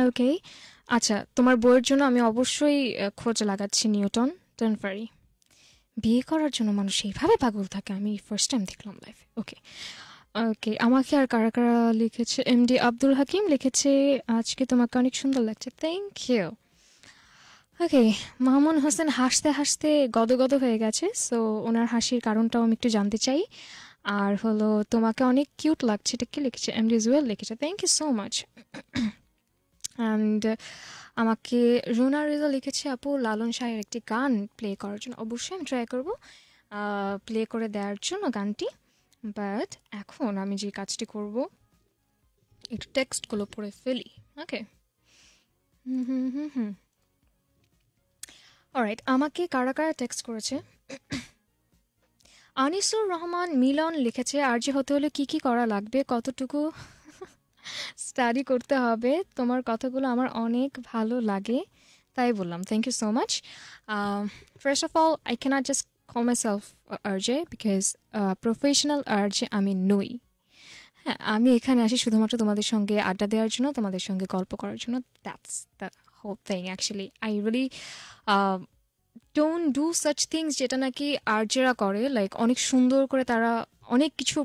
Speaker 1: okay আচ্ছা তোমার বইয়ের জন্য আমি অবশ্যই খোঁজ লাগাচ্ছি নিউটন টনফারি বিয়ে করার জন্য মানুষ এইভাবে পাগল থাকে আমি ফার্স্ট টাইম দেখলাম লাইফে ওকে ওকে আমাকে আর কারা কারা লিখেছে এমডি আব্দুল হাকিম লিখেছে আজকে তোমাকে অনেক সুন্দর লাগছে thank you okay Mahmud Hossain হাসতে হাসতে গদগদ হয়ে গেছে সো ওনার হাসির কারণটাও আমি একটু জানতে চাই আর হলো তোমাকে অনেক কিউট লাগছে এটা কি লিখেছে এমডি জুয়েল লিখেছে thank you so much and আমাকে রুনা রেজা লিখেছে আপু লালন শাহের একটি গান প্লে করার জন্য অবশ্যই আমি ট্রাই করবো প্লে করে দেওয়ার জন্য গানটি বাট এখন আমি যে কাজটি করব একটু টেক্সটগুলো পড়ে ফেলি ওকে হুম হুম হুম হুম আমাকে কারা কারা টেক্সট করেছে আনিসুর রহমান মিলন লিখেছে আর যে হতে হলে কি কি করা লাগবে কতটুকু স্টাডি করতে হবে তোমার কথাগুলো আমার অনেক ভালো লাগে তাই বললাম thank you so much first of all I can't just call myself uh, RJ because uh, professional RJ আমি নই হ্যাঁ আমি এখানে আসি শুধুমাত্র তোমাদের সঙ্গে আড্ডা দেওয়ার জন্য তোমাদের সঙ্গে গল্প করার জন্য that's the whole thing actually I really don't do such things যেটা নাকি আর্জেরা করে লাইক অনেক সুন্দর করে তারা অনেক কিছু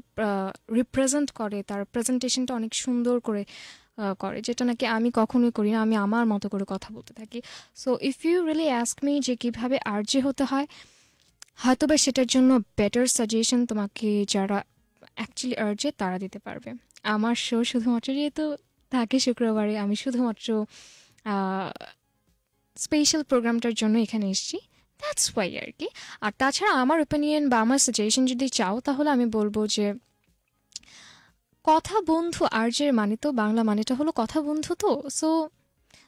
Speaker 1: রিপ্রেজেন্ট করে তার প্রেজেন্টেশনটা অনেক সুন্দর করে করে যেটা নাকি আমি কখনোই করি না আমি আমার মতো করে কথা বলতে থাকি so if you really ask me যে কীভাবে আর্জে হতে হয় হয়তোবা সেটার জন্য বেটার সাজেশন তোমাকে যারা অ্যাকচুয়ালি আর্জে তারা দিতে পারবে আমার শো শুধুমাত্র যেহেতু থাকে শুক্রবারে আমি শুধুমাত্র স্পেশাল প্রোগ্রামটার জন্য এখানে এসেছি দ্যাটস ওয়াই আর কি আর তাছাড়া আমার ওপিনিয়ন বা আমার সাজেশন যদি চাও তাহলে আমি বলবো যে কথা বন্ধু আর্যের মানে তো বাংলা মানেটা হলো কথা বন্ধু তো সো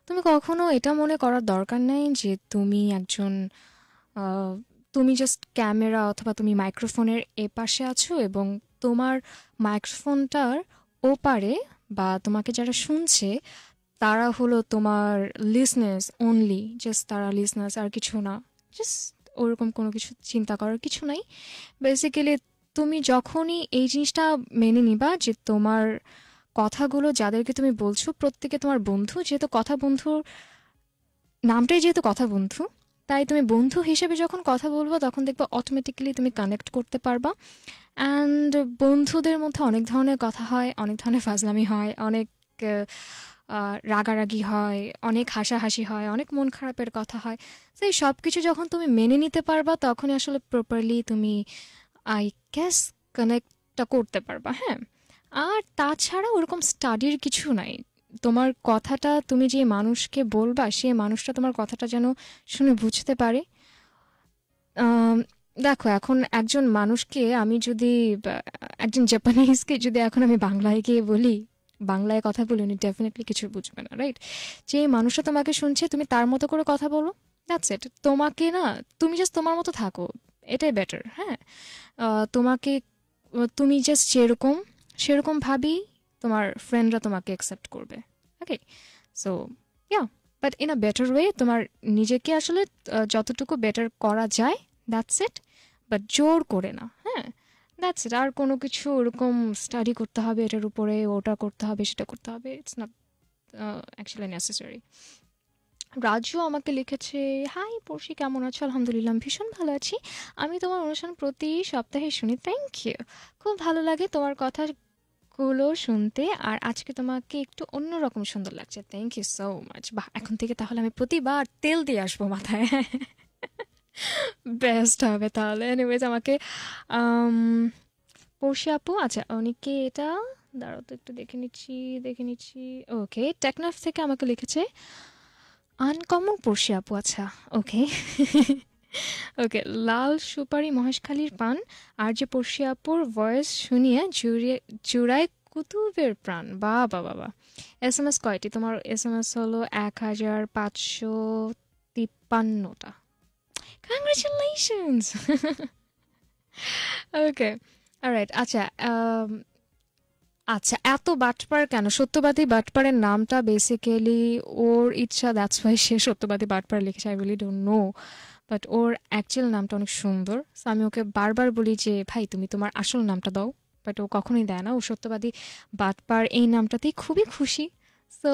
Speaker 1: তুমি কখনো এটা মনে করার দরকার নেই যে তুমি একজন তুমি জাস্ট ক্যামেরা অথবা তুমি মাইক্রোফোনের এপাশে আছো এবং তোমার মাইক্রোফোনটার ওপারে বা তোমাকে যারা শুনছে তারা হলো তোমার লিসনেস অনলি জাস্ট তারা লিসনেস আর কিছু না জাস্ট ওরকম কোনো কিছু চিন্তা করার কিছু নাই বেসিক্যালি তুমি যখনই এই জিনিসটা মেনে নিবা যে তোমার কথাগুলো যাদেরকে তুমি বলছো প্রত্যেকে তোমার বন্ধু যেহেতু কথা বন্ধুর নামটাই যেহেতু কথা বন্ধু তাই তুমি বন্ধু হিসেবে যখন কথা বলবো তখন দেখবো অটোমেটিক্যালি তুমি কানেক্ট করতে পারবা অ্যান্ড বন্ধুদের মধ্যে অনেক ধরনের কথা হয় অনেক ধরনের ফাজলামি হয় অনেক রাগারাগি হয় অনেক হাসাহাসি হয় অনেক মন খারাপের কথা হয় তো এই সব কিছু যখন তুমি মেনে নিতে পারবা তখনই আসলে প্রপারলি তুমি আই গ্যাস কানেক্টটা করতে পারবা হ্যাঁ আর তাছাড়া ওরকম স্টাডির কিছু নাই তোমার কথাটা তুমি যে মানুষকে বলবা সে মানুষটা তোমার কথাটা যেন শুনে বুঝতে পারে দেখো এখন একজন মানুষকে আমি যদি একজন জাপানিজকে যদি এখন আমি বাংলায় গিয়ে বলি বাংলায় কথা বলি উনি ডেফিনেটলি কিছু বুঝবে না রাইট যে মানুষটা তোমাকে শুনছে তুমি তার মতো করে কথা বলো দ্যাটস ইট তোমাকে না তুমি জাস্ট তোমার মতো থাকো এটাই বেটার হ্যাঁ তোমাকে তুমি জাস্ট যেরকম সেরকম ভাবি তোমার ফ্রেন্ডরা তোমাকে অ্যাকসেপ্ট করবে okay so yeah but in a better way তোমার নিজেকে আসলে যতটুকু বেটার করা যায় দ্যাটস ইট বাট জোর করে না হ্যাঁ দ্যাটস ইট আর কোনো কিছু ওরকম স্টাডি করতে হবে এটার উপরে ওটা করতে হবে সেটা করতে হবে it's not actually necessary Raju আমাকে লিখেছে হাই পড়শি কেমন আছো আলহামদুলিল্লাহ ভীষণ ভালো আছি আমি তোমার অনুষ্ঠান প্রতি সপ্তাহে শুনি থ্যাংক ইউ খুব ভালো লাগে তোমার কথা গুলো শুনতে আর আজকে তোমাকে একটু অন্যরকম সুন্দর লাগছে থ্যাংক ইউ সো মাচ বাহ এখন থেকে তাহলে আমি প্রতিবার তেল দিয়ে আসবো মাথায় বেস্ট হবে তাহলে এনিওয়েজ আমাকে পড়শি আপু আচ্ছা অনেকে এটা দাঁড়াও তো একটু দেখে নিচ্ছি দেখে নিচ্ছি ওকে টেকনাফ থেকে আমাকে লিখেছে আনকমন পড়শি আপু আচ্ছা ওকে ওকে লাল সুপারি মহেশখালীর পান আর যে পড়শি ভয়েস শুনিয়ে জুড়িয়ে জুড়ায় কুতুবের প্রাণ বা বাবা বা এস এম এস কয়টি তোমার এস এম এস হলো এক হাজার পাঁচশো তিপ্পান্নটা কংগ্রেচুলেশনস ওকে রাইট আচ্ছা um, আচ্ছা এত বাটপার কেন সত্যবাদী বাটপারের নামটা বেসিক্যালি ওর ইচ্ছা দ্যাটস ওয়াই সে সত্যবাদী বাটপার লিখেছে I really don't know but ওর অ্যাকচুয়াল নামটা অনেক সুন্দর সো আমি ওকে বারবার বলি যে ভাই তুমি তোমার আসল নামটা দাও বাট ও কখনোই দেয় না ও সত্যবাদী বাটপার এই নামটাতেই খুবই খুশি সো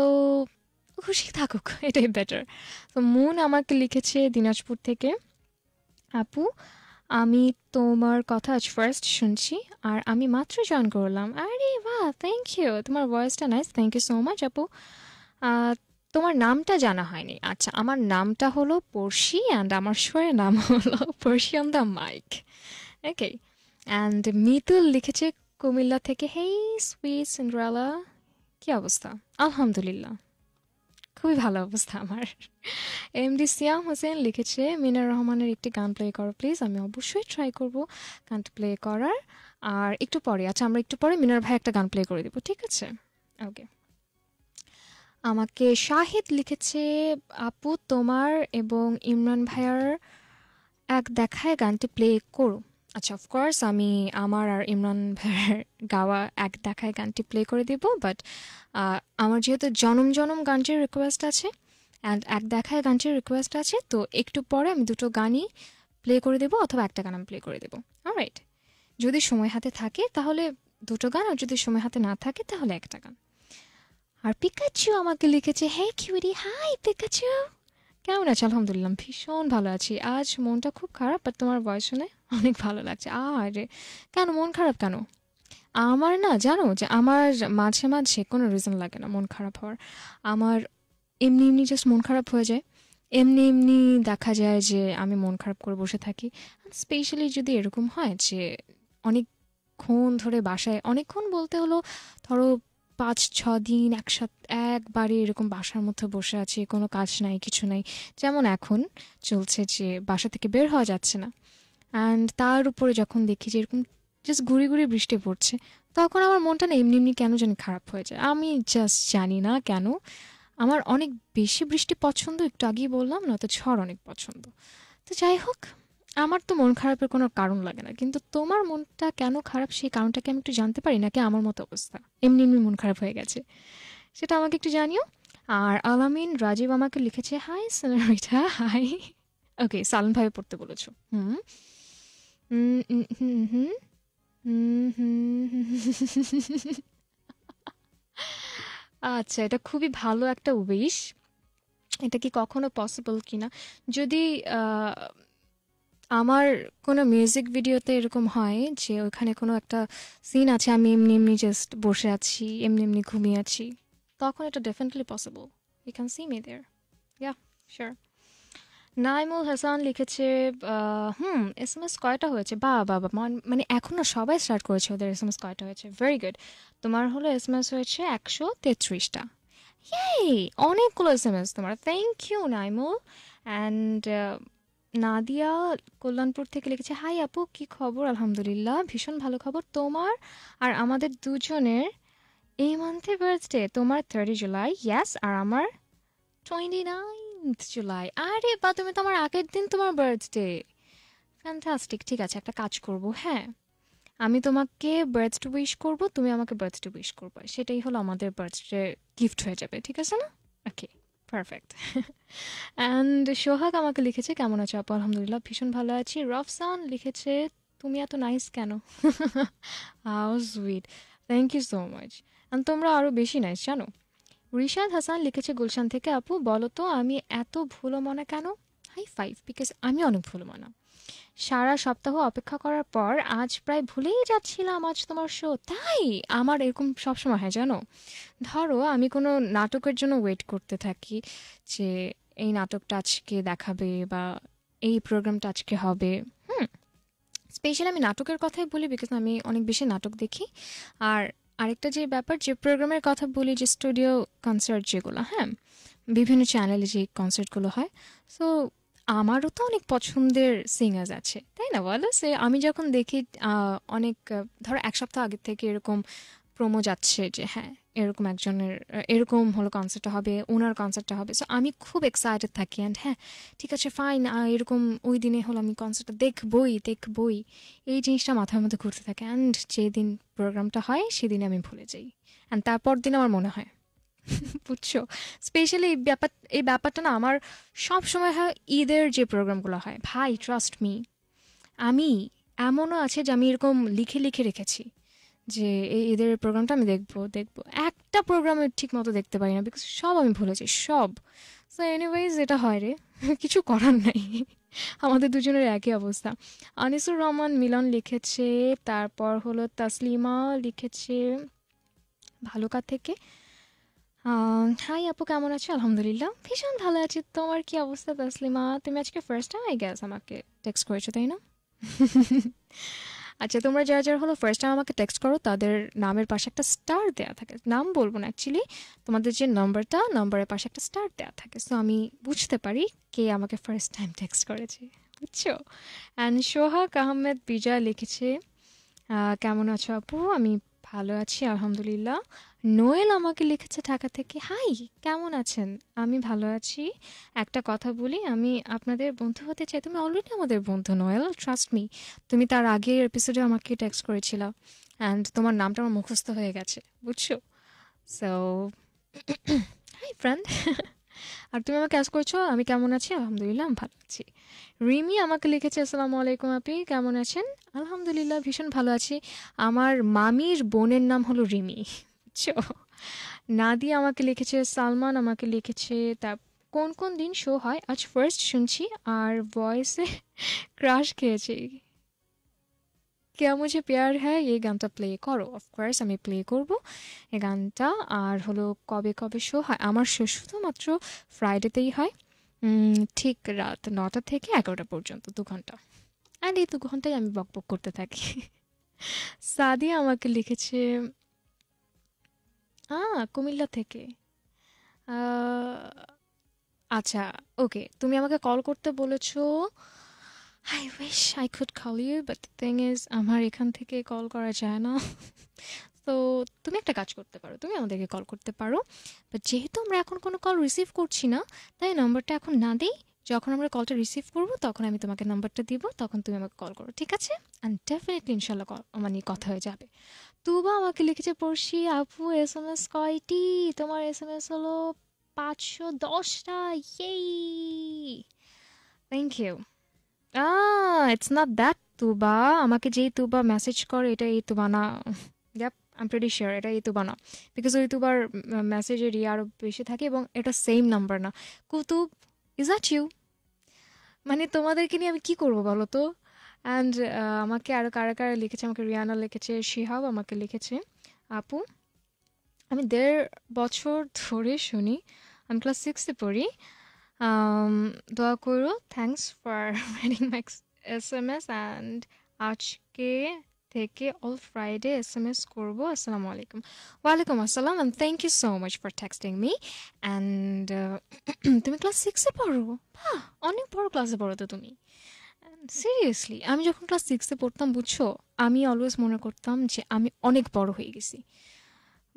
Speaker 1: খুশি থাকুক *laughs* এটাই বেটার তো মন আমাকে লিখেছে দিনাজপুর থেকে আপু আমি তোমার কথা আজ ফার্স্ট শুনছি আর আমি মাত্র জয়েন করলাম আরে বা থ্যাংক ইউ তোমার ভয়েসটা nice thank you so much আপু তোমার নামটা জানা হয়নি আচ্ছা আমার নামটা হলো পড়শি অ্যান্ড আমার শোয়ের নাম হলো Porshi on the mike okay and Mitul লিখেছে কুমিল্লা থেকে হেই সুইট সিন্ড্রেলা কী অবস্থা আলহামদুলিল্লাহ খুবই ভালো অবস্থা আমার এম ডি সিয়াম হোসেন লিখেছে মিনার রহমানের একটি গান প্লে করো প্লিজ আমি অবশ্যই ট্রাই করব গানটা প্লে করার আর একটু পরে আচ্ছা আমরা একটু পরে মিনার ভাই একটা গান প্লে করে দেবো ঠিক আছে ওকে আমাকে শাহিদ লিখেছে আপু তোমার এবং ইমরান ভাইয়ার এক দেখায় গানটি প্লে করো আচ্ছা অফকোর্স আমি আমার আর ইমরান ভাইয়ের গাওয়া এক দেখায় গানটি প্লে করে দেব বাট আমার যেহেতু জনম জনম গানটির রিকোয়েস্ট আছে অ্যান্ড এক দেখায় গানটির রিকোয়েস্ট আছে তো একটু পরে আমি দুটো গানই প্লে করে দেবো অথবা একটা গান আমি প্লে করে দেবো রাইট যদি সময় হাতে থাকে তাহলে দুটো গান আর যদি সময় হাতে না থাকে তাহলে একটা গান আর পিকাচু আমাকে লিখেছে হে কিউরি হাই পিকাচু কেমন আছে আলহামদুলিল্লাহ ভীষণ ভালো আছি আজ মনটা খুব খারাপ আর তোমার বয়স শুনে অনেক ভালো লাগছে আরে কেন মন খারাপ কেন আমার না জানো যে আমার মাঝে মাঝে কোনো রিজন লাগে না মন খারাপ হওয়ার আমার এমনি এমনি জাস্ট মন খারাপ হয়ে যায় এমনি এমনি দেখা যায় যে আমি মন খারাপ করে বসে থাকি স্পেশালি যদি এরকম হয় যে অনেকক্ষণ ধরে বাসায় অনেকক্ষণ বলতে হলো ধরো পাঁচ ছ দিন একসাথে একবারে এরকম বাসার মধ্যে বসে আছে কোনো কাজ নাই কিছু নাই যেমন এখন চলছে যে বাসা থেকে বের হওয়া যাচ্ছে না অ্যান্ড তার উপরে যখন দেখি যে এরকম জাস্ট ঘুরে ঘুরে বৃষ্টি পড়ছে তখন আমার মনটা না এমনি এমনি কেন জানি খারাপ হয়ে যায় আমি জাস্ট জানি না কেন আমার অনেক বেশি বৃষ্টি পছন্দ একটু আগেই বললাম না তো ঝড় অনেক পছন্দ তো যাই হোক আমার তো মন খারাপের কোনো কারণ লাগে না কিন্তু তোমার মনটা কেন খারাপ সেই কারণটা কি আমি একটু জানতে পারি নাকি আমার মতো অবস্থা এমনি এমনি মন খারাপ হয়ে গেছে সেটা আমাকে একটু জানিও আর আলামিন রাজীব আমাকে লিখেছে হাই সোনারিটা হাই ওকে সালন ভাবে পড়তে বলেছ হুম হুম হুম আচ্ছা এটা খুবই ভালো একটা উইশ এটা কি কখনো পসিবল কিনা যদি আমার কোনো মিউজিক ভিডিওতে এরকম হয় যে ওখানে কোনো একটা সিন আছে আমি এমনি এমনি জাস্ট বসে আছি এমনি এমনি ঘুমিয়ে আছি তখন এটা definitely possible you can see me there yeah sure Naimul Hasan লিখেছে হুম এস এম এস কয়টা হয়েছে বা বাবা মানে এখনও সবাই স্টার্ট করেছে ওদের এস এম এস কয়টা হয়েছে ভেরি গুড তোমার হলো এস এম এস হয়েছে একশো তেত্রিশটা অনেকগুলো এস এম এস তোমার thank you Naimul and Nadia Kalyanpur থেকে লিখেছে হাই আপু কি খবর আলহামদুলিল্লাহ ভীষণ ভালো খবর তোমার আর আমাদের দুজনের এই মান্থে বার্থডে তোমার থার্টি জুলাই ইয়াস আর আমার টোয়েন্টি নাইন্থ জুলাই আরে বা তুমি তো আমার আগের দিন তোমার বার্থডে ফ্যান্টাস্টিক ঠিক আছে একটা কাজ করব হ্যাঁ আমি তোমাকে বার্থডে উইশ করব তুমি আমাকে বার্থডে উইশ করবে সেটাই হলো আমাদের বার্থডে গিফট হয়ে যাবে ঠিক আছে না ওকে পারফেক্ট অ্যান্ড *laughs* সোহাগ আমাকে লিখেছে কেমন আছো আপু আলহামদুলিল্লাহ ভীষণ ভালো আছি রফসান লিখেছে তুমি এত নাইস কেন how sweet thank you so much and তোমরা আরও বেশি নাইস জানো রিশাদ হাসান লিখেছে গুলশান থেকে আপু বলো তো আমি এত ভুলো মনে কেন হাই ফাইভ বিকজ আমি অনেক ভুলো মনা সারা সপ্তাহ অপেক্ষা করার পর আজ প্রায় ভুলেই যাচ্ছিলাম আজ তোমার শো তাই আমার এরকম সবসময় হয় জানো ধরো আমি কোনো নাটকের জন্য ওয়েট করতে থাকি যে এই নাটকটা আজকে দেখাবে বা এই প্রোগ্রামটা আজকে হবে হুম স্পেশালি আমি নাটকের কথাই বলি বিকজ আমি অনেক বেশি নাটক দেখি আর আরেকটা যে ব্যাপার যে প্রোগ্রামের কথা বলি যে স্টুডিও কনসার্ট যেগুলো হ্যাঁ বিভিন্ন চ্যানেলে যে কনসার্টগুলো হয় সো আমারও তো অনেক পছন্দের সিঙ্গার আছে তাই না বলো সে আমি যখন দেখি অনেক ধরো এক সপ্তাহ আগের থেকে এরকম প্রোমো যাচ্ছে যে হ্যাঁ এরকম একজনের এরকম হলো কনসার্টটা হবে ওনার কনসার্টটা হবে সো আমি খুব এক্সাইটেড থাকি অ্যান্ড হ্যাঁ ঠিক আছে ফাইন এরকম ওই দিনে হলো আমি কনসার্টটা দেখবই দেখবই এই জিনিসটা মাথার মধ্যে ঘুরতে থাকে অ্যান্ড যেদিন প্রোগ্রামটা হয় সেদিন আমি ভুলে যাই অ্যান্ড তারপর দিন আমার মনে হয় *laughs* বুঝছো স্পেশালি এই ব্যাপার এই ব্যাপারটা না আমার সব সময় হয় ঈদের যে প্রোগ্রামগুলো হয় ভাই ট্রাস্ট মি আমি এমনও আছে যে আমি এরকম লিখে লিখে রেখেছি যে এই ঈদের প্রোগ্রামটা আমি দেখবো দেখবো একটা প্রোগ্রাম ঠিক মতো দেখতে পারি না বিকজ সব আমি ভুলেছি সব সো এনিওয়েজ এটা হয় রে *laughs* কিছু করার নাই *laughs* আমাদের দুজনের একই অবস্থা আনিসুর রহমান মিলন লিখেছে তারপর হলো তাসলিমা লিখেছে ভালুকা থেকে হাই আপু কেমন আছো আলহামদুলিল্লাহ ভীষণ ভালো আছি তোমার কি অবস্থা তাসলিমা তুমি আজকে ফার্স্ট টাইম আই গেস আমাকে টেক্সট করেছো তাই না *laughs* আচ্ছা তোমরা যারা যারা হলো ফার্স্ট টাইম আমাকে টেক্সট করো তাদের নামের পাশে একটা স্টার দেওয়া থাকে নাম বলবো না অ্যাকচুয়ালি তোমাদের যে নাম্বারটা নম্বরের পাশে একটা স্টার দেওয়া থাকে সো আমি বুঝতে পারি কে আমাকে ফার্স্ট টাইম টেক্সট করেছে বুঝছো অ্যান্ড সোহাগ আহমেদ বিজয় লিখেছে কেমন আছো আপু আমি ভালো আছি আলহামদুলিল্লাহ নোয়েল আমাকে লিখেছে ঢাকা থেকে হাই কেমন আছেন আমি ভালো আছি একটা কথা বলি আমি আপনাদের বন্ধু হতে চাই তুমি অলরেডি আমাদের বন্ধু নোয়েল ট্রাস্ট মি তুমি তার আগের এপিসোডে আমাকে টেক্সট করেছিল অ্যান্ড তোমার নামটা আমার মুখস্থ হয়ে গেছে বুঝছো সো হাই ফ্রেন্ড আর তুমি আমাকে আজ করছো আমি কেমন আছি আলহামদুলিল্লাহ আমি ভালো আছি রিমি আমাকে লিখেছে আসসালামু আলাইকুম আপনি কেমন আছেন আলহামদুলিল্লাহ ভীষণ ভালো আছি আমার মামির বোনের নাম হলো রিমি বুঝছো নাদি আমাকে লিখেছে সালমান আমাকে লিখেছে তার কোন কোন দিন শো হয় আজ ফার্স্ট শুনছি আর ভয়েসে ক্রাশ খেয়েছি কেয়া মুঝে পেয়ার হ্যাঁ এই গানটা প্লে করো অফকোর্স আমি প্লে করব এই গানটা আর হলো কবে কবে শো হয় আমার শো শুধুমাত্র ফ্রাইডেতেই হয় ঠিক রাত নটা থেকে এগারোটা পর্যন্ত দু ঘন্টা অ্যান্ড এই দু ঘন্টায় আমি বক বক করতে থাকি সাদিয়া আমাকে লিখেছে হ্যাঁ কুমিল্লা থেকে আচ্ছা ওকে তুমি আমাকে কল করতে বলেছো I wish I could call you but thing is আমার এখান থেকে কল করা যায় না তো তুমি একটা কাজ করতে পারো তুমি আমাদেরকে কল করতে পারো বাট যেহেতু আমরা এখন কোনো কল রিসিভ করছি না তাই নম্বরটা এখন না দিই যখন আমরা কলটা রিসিভ করব তখন আমি তোমাকে নাম্বারটা দিব তখন তুমি আমাকে কল করো ঠিক আছে অ্যান্ড ডেফিনেটলি ইনশাল্লাহ মানে কথা হয়ে যাবে তুবা আমাকে লিখেছে পড়শি আপু এস এম এস কয়টি তোমার এস এম এস হলো পাঁচশো দশটা yay thank you it's ah, it's not Tuba আমাকে যেই তুবা মেসেজ করে এটা এই তুবা না ইয়াপ আই প্রেডি শিওর এটা এই তুবা না বিকজ ওই তুবার মেসেজের ইয়ে আরও বেশি থাকে এবং এটা সেম নাম্বার না কুতুব ইজ আট ইউ মানে তোমাদেরকে নিয়ে আমি কি করব বলো তো অ্যান্ড আমাকে আরও কারা কারা লিখেছে আমাকে রিয়ানা লিখেছে শিহাব আমাকে লিখেছে আপু আমি দেড় বছর ধরে শুনি আমি ক্লাস সিক্সে পড়ি দোয়া করো thanks for reading my S M S and আজকে থেকে all Friday S M S করবো আসসালামু আলাইকুম ওয়ালাইকুম আসসালাম and thank you so much for texting me and তুমি ক্লাস সিক্সে পড়ো বা অনেক বড় ক্লাসে পড়ো তো তুমি সিরিয়াসলি আমি যখন ক্লাস সিক্সে পড়তাম বুঝছো আমি অলওয়েজ মনে করতাম যে আমি অনেক বড় হয়ে গেছি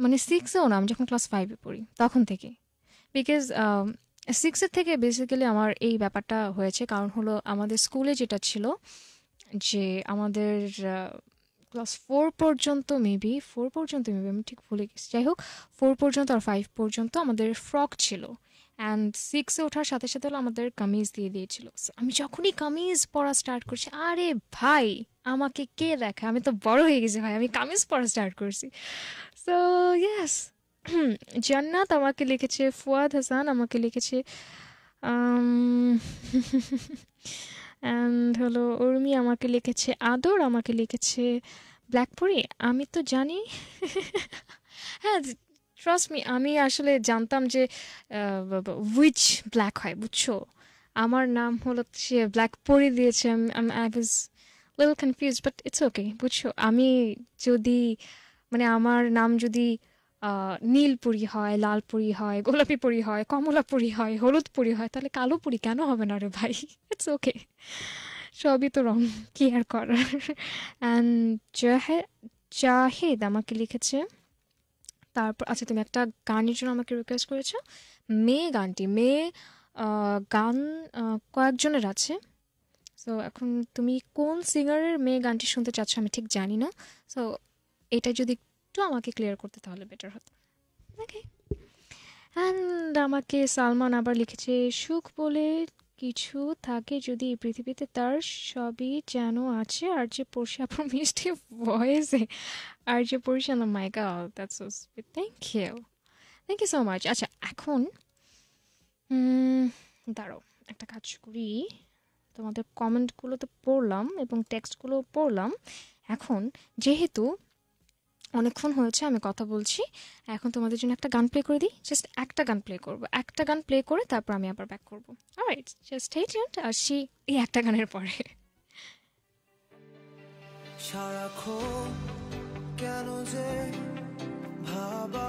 Speaker 1: মানে সিক্সেও না আমি যখন ক্লাস ফাইভে পড়ি তখন থেকে বিকজ সিক্সের থেকে বেসিক্যালি আমার এই ব্যাপারটা হয়েছে কারণ হলো আমাদের স্কুলে যেটা ছিল যে আমাদের ক্লাস ফোর পর্যন্ত মেবি ফোর পর্যন্ত মেবি আমি ঠিক ভুলে গেছি যাই হোক ফোর পর্যন্ত আর ফাইভ পর্যন্ত আমাদের ফ্রক ছিল অ্যান্ড সিক্সে ওঠার সাথে সাথে হলো আমাদের কামিজ দিয়ে দিয়েছিল আমি যখনই কামিজ পরা স্টার্ট করছি আরে ভাই আমাকে কে দেখে আমি তো বড় হয়ে গেছি ভাই আমি কামিজ পরা স্টার্ট করছি সো ইয়াস *clears throat* জান্নাত আমাকে লিখেছে ফুয়াদ হাসান আমাকে লিখেছে অ্যান্ড *laughs* হলো উর্মি আমাকে লিখেছে আদর আমাকে লিখেছে ব্ল্যাকপুরি আমি তো জানি *laughs* হ্যাঁ ট্রাস্ট মি আমি আসলে জানতাম যে উইচ ব্ল্যাক হয় বুঝছো আমার নাম হলো সে ব্ল্যাক পরি দিয়েছে আমি I was well confuse but it's okay বুঝছো আমি যদি মানে আমার নাম যদি নীল হয় লাল হয় গোলাপি পুরি হয় কমলা হয় হলুদ পুরি হয় তাহলে কালো পুরি কেন হবে না রে ভাই ইটস ওকে সবই তো রং কি আর করার অ্যান্ড জাহেদ আমাকে লিখেছে তারপর আচ্ছা তুমি একটা গানের জন্য আমাকে রিকোয়েস্ট করেছো মেয়ে গানটি মেয়ে গান কয়েকজনের আছে সো এখন তুমি কোন সিঙ্গারের মেয়ে গানটি শুনতে চাচ্ছ আমি ঠিক জানি না সো এটা যদি একটু আমাকে ক্লিয়ার করতে তাহলে বেটার হতো ওকে অ্যান্ড আমাকে সালমান আবার লিখেছে সুখ বলে কিছু থাকে যদি এই পৃথিবীতে তার সবই যেন আছে আর যে পড়ছে আপনার মিষ্টি ভয়েসে আর যে পড়ছে না মাইকা that's thank you thank you so much আচ্ছা এখন দাঁড়ো একটা কাজ করি তোমাদের কমেন্টগুলো তো পড়লাম এবং টেক্সটগুলো পড়লাম এখন যেহেতু অনেকক্ষণ হয়েছে আমি কথা বলছি এখন তোমাদের জন্য একটা গান প্লে করে দিই জাস্ট একটা গান প্লে করব একটা গান প্লে করে তারপর আমি আবার ব্যাক করবো অলরাইট জাস্ট হেই টিউন্ড আসছি এই একটা গানের পরে সারাক্ষণ কেন যে ভাবা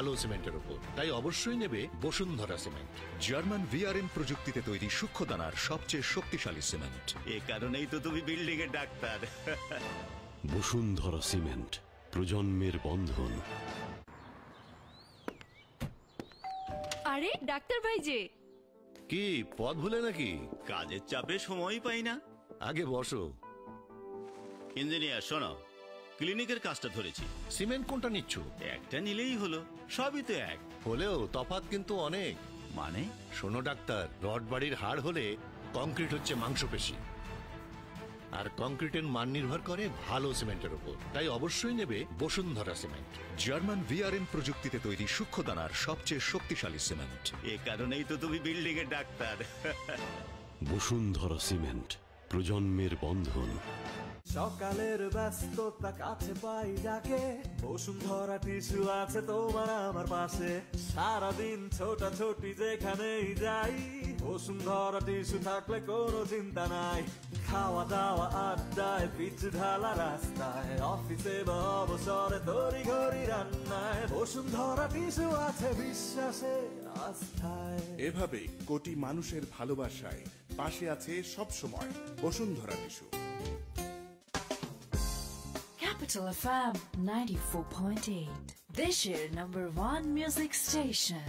Speaker 1: আলো সিমেন্টের ওপর তাই অবশ্যই নেবে বসুন্ধরা সিমেন্ট জার্মান ভিআরএম প্রযুক্তিতে তৈরি সূক্ষ্ম সবচেয়ে শক্তিশালী সিমেন্ট এ কারণেই তো তুমি বিল্ডিং এর ডাক্তার বসুন্ধরা সিমেন্ট প্রজন্মের বন্ধন আরে ডাক্তার ভাই যে কি পথ ভুলে নাকি কাজের চাপে সময়ই পাই না আগে বসো ইঞ্জিনিয়ার শোনো ক্লিনিকের কাজটা ধরেছি সিমেন্ট কোনটা নিচ্ছ একটা নিলেই হলো সবই তো এক হলেও তফাৎ কিন্তু অনেক মানে শোনো ডাক্তার রড বাড়ির হাড় হলে কংক্রিট হচ্ছে মাংসপেশি আর কংক্রিটের মান নির্ভর করে ভালো সিমেন্টের উপর তাই অবশ্যই নেবে বসুন্ধরা সিমেন্ট জার্মান ভিআরএন প্রযুক্তিতে তৈরি সূক্ষ্ম দানার সবচেয়ে শক্তিশালী সিমেন্ট এ কারণেই তো তুমি বিল্ডিং এর ডাক্তার বসুন্ধরা সিমেন্ট প্রজন্মের বন্ধন সকালের তা কাছে পাই যাকে ধরা টিস্যু আছে তোমার আমার পাশে সারাদিন ছোটি যেখানেই যাই থাকলে কোনো চিন্তা নাই খাওয়া দাওয়া আড্ডায় পিচ ঢালা রাস্তায় অফিসে বা অবসরে তরি ঘড়ি রান্নায় বসুন্ধরা টিস্যু আছে বিশ্বাসে আস্থায় এভাবে কোটি মানুষের ভালোবাসায় পাশে আছে সব সময় Bashundhara tissue Capital FM 94.8. This year number one music station.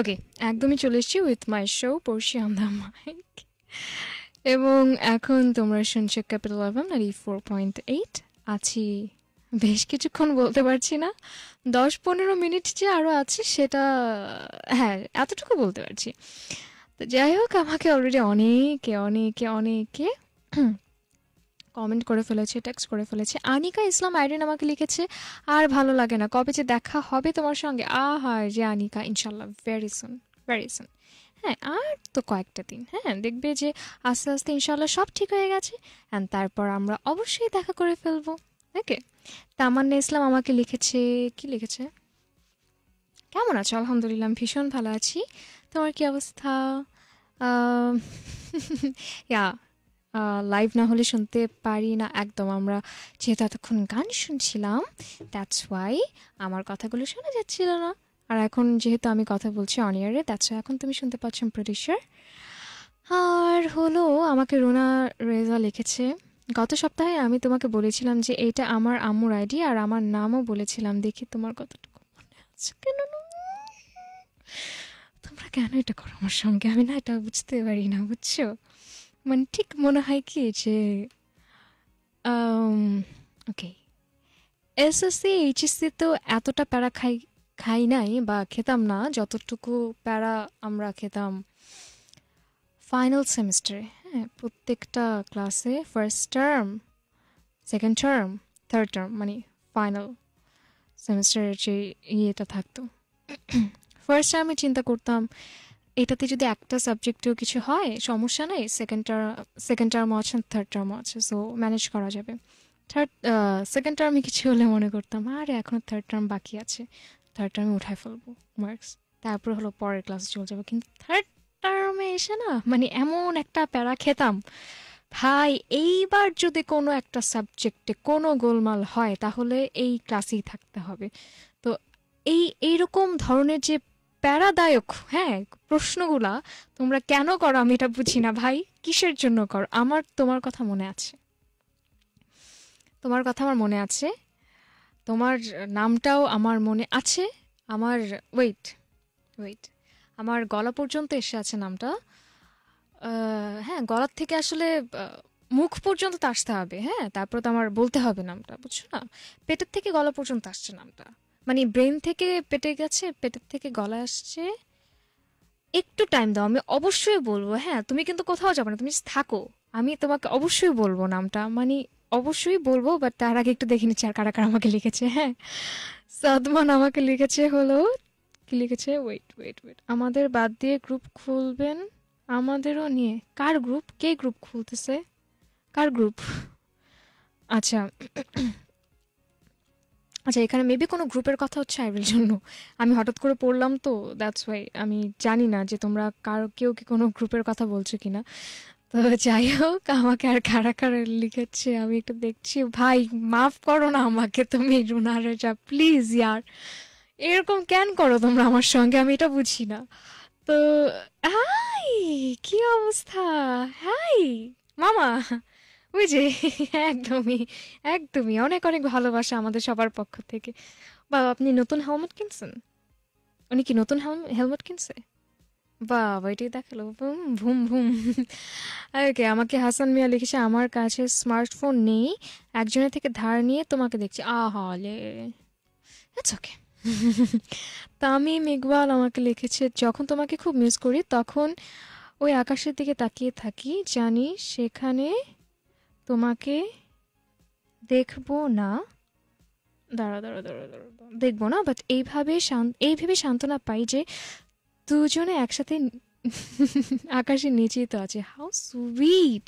Speaker 1: Okay hmm. একদমই চলে এসছি with my show Porshi on mike এবং এখন তোমরা শুনছো capital album R E four point eight আছি বেশ কিছুক্ষণ বলতে পারছি না দশ পনেরো মিনিট যে আরও আছে সেটা হ্যাঁ এতটুকু বলতে পারছি তো যাই হোক আমাকে অলরেডি অনেকে অনেকে অনেকে কমেন্ট করে ফেলেছে টেক্সট করে ফেলেছে আনিকা ইসলাম আইডিন আমাকে লিখেছে আর ভালো লাগে না কবে যে দেখা হবে তোমার সঙ্গে হয় যে আনিকা ইনশাল্লাহ ভেরি সুন ভেরি সুন হ্যাঁ আর তো কয়েকটা দিন হ্যাঁ দেখবে যে আস্তে আস্তে ইনশাল্লাহ সব ঠিক হয়ে গেছে অ্যান্ড তারপর আমরা অবশ্যই দেখা করে ফেলবো ওকে তামান্না ইসলাম আমাকে লিখেছে কি লিখেছে কেমন আছো আলহামদুলিল্লাহ ভীষণ ভালো আছি তোমার কি অবস্থা ইয়া লাইভ *laughs* না হলে শুনতে পারি না একদম আমরা যেহেতু এতক্ষণ গান শুনছিলাম দ্যাটস ওয়াই আমার কথাগুলো শোনা যাচ্ছিল না আর এখন যেহেতু আমি কথা বলছি অন ইয়ারে এখন তুমি শুনতে পাচ্ছ প্রডিউসার আর হলো আমাকে রোনা রেজা লিখেছে গত সপ্তাহে আমি তোমাকে বলেছিলাম যে এটা আমার আম্মুর আইডি আর আমার নামও বলেছিলাম দেখি তোমার কতটুকু মনে আছে কেন তোমরা কেন এটা করো আমার সঙ্গে আমি না এটা বুঝতে পারি না বুঝছো মানে ঠিক মনে হয় কি যে ওকে এসএসসি এইচএসসি তো এতটা প্যারা খাই খাই নাই বা খেতাম না যতটুকু প্যারা আমরা খেতাম ফাইনাল সেমিস্টারে হ্যাঁ প্রত্যেকটা ক্লাসে first term second term third term মানে ফাইনাল সেমিস্টারের যে ইয়েটা থাকতো ফার্স্ট টার্মে চিন্তা করতাম এটাতে যদি একটা সাবজেক্টেও কিছু হয় সমস্যা নেই সেকেন্ড টার্ম সেকেন্ড টার্মও আছে থার্ড টার্মও আছে সো ম্যানেজ করা যাবে থার্ড সেকেন্ড টার্মে কিছু হলে মনে করতাম আরে এখনও থার্ড টার্ম বাকি আছে থার্ড টার্মে উঠায় ফেলবো মার্কস তারপরে হলো পরের ক্লাসে চলে যাবো কিন্তু থার্ড টার্মে এসে না মানে এমন একটা প্যারা খেতাম ভাই এইবার যদি কোনো একটা সাবজেক্টে কোনো গোলমাল হয় তাহলে এই ক্লাসেই থাকতে হবে তো এই এইরকম ধরনের যে প্যারাদায়ক হ্যাঁ প্রশ্নগুলা তোমরা কেন করো আমি এটা বুঝি না ভাই কিসের জন্য করো আমার তোমার কথা মনে আছে তোমার কথা আমার মনে আছে তোমার নামটাও আমার মনে আছে আমার ওয়েট ওয়েট আমার গলা পর্যন্ত এসে আছে নামটা হ্যাঁ গলার থেকে আসলে মুখ পর্যন্ত তো আসতে হবে হ্যাঁ তারপর তো আমার বলতে হবে নামটা বুঝছো না পেটের থেকে গলা পর্যন্ত আসছে নামটা মানে ব্রেন থেকে পেটে গেছে পেটের থেকে গলা আসছে একটু টাইম দাও আমি অবশ্যই বলবো হ্যাঁ তুমি কিন্তু কোথাও যাবে না তুমি থাকো আমি তোমাকে অবশ্যই বলবো নামটা মানে অবশ্যই বলবো বাট তার আগে একটু দেখে নিচ্ছি আর কারা কারা আমাকে লিখেছে হ্যাঁ সাদমান আমাকে লিখেছে হলো কি লিখেছে ওয়েট ওয়েট ওয়েট আমাদের বাদ দিয়ে গ্রুপ খুলবেন আমাদেরও নিয়ে কার গ্রুপ কে গ্রুপ খুলতেছে কার গ্রুপ আচ্ছা আচ্ছা এখানে মেবি কোনো গ্রুপের কথা হচ্ছে আইবের জন্য আমি হঠাৎ করে পড়লাম তো দ্যাটস ওয়াই আমি জানি না যে তোমরা কার কেউ কি কোনো গ্রুপের কথা বলছো কি না তো যাই হোক আমাকে আর কারা কারা লিখেছে আমি একটু দেখছি ভাই মাফ করো না আমাকে তুমি রুনা রেজা প্লিজ ইয়ার এরকম কেন করো তোমরা আমার সঙ্গে আমি এটা বুঝি না তো হাই কি অবস্থা হাই মামা বুঝে একদমই একদমই অনেক অনেক ভালোবাসা আমাদের সবার পক্ষ থেকে বা আপনি নতুন হেলমেট কিনছেন উনি কি নতুন হেলমেট কিনছে বাহ! এটাই দেখালো। বুম ভুম ভুম। ওকে আমাকে হাসান মিয়া লিখেছে আমার কাছে স্মার্টফোন নেই। একজনের থেকে ধার নিয়ে তোমাকে দেখছি। আহা লে। It's okay. তামিম ইকবাল আমাকে লিখেছে যখন তোমাকে খুব মিস করি তখন ওই আকাশের দিকে তাকিয়ে থাকি জানি সেখানে তোমাকে দেখব না দাঁড়া দাঁড়া দাঁড়া দাঁড়া দেখবো না বাট এইভাবে শান্ত এইভাবে সান্ত্বনা পাই যে দুজনে একসাথে আকাশের নিচেই তো আছে হাউ সুইট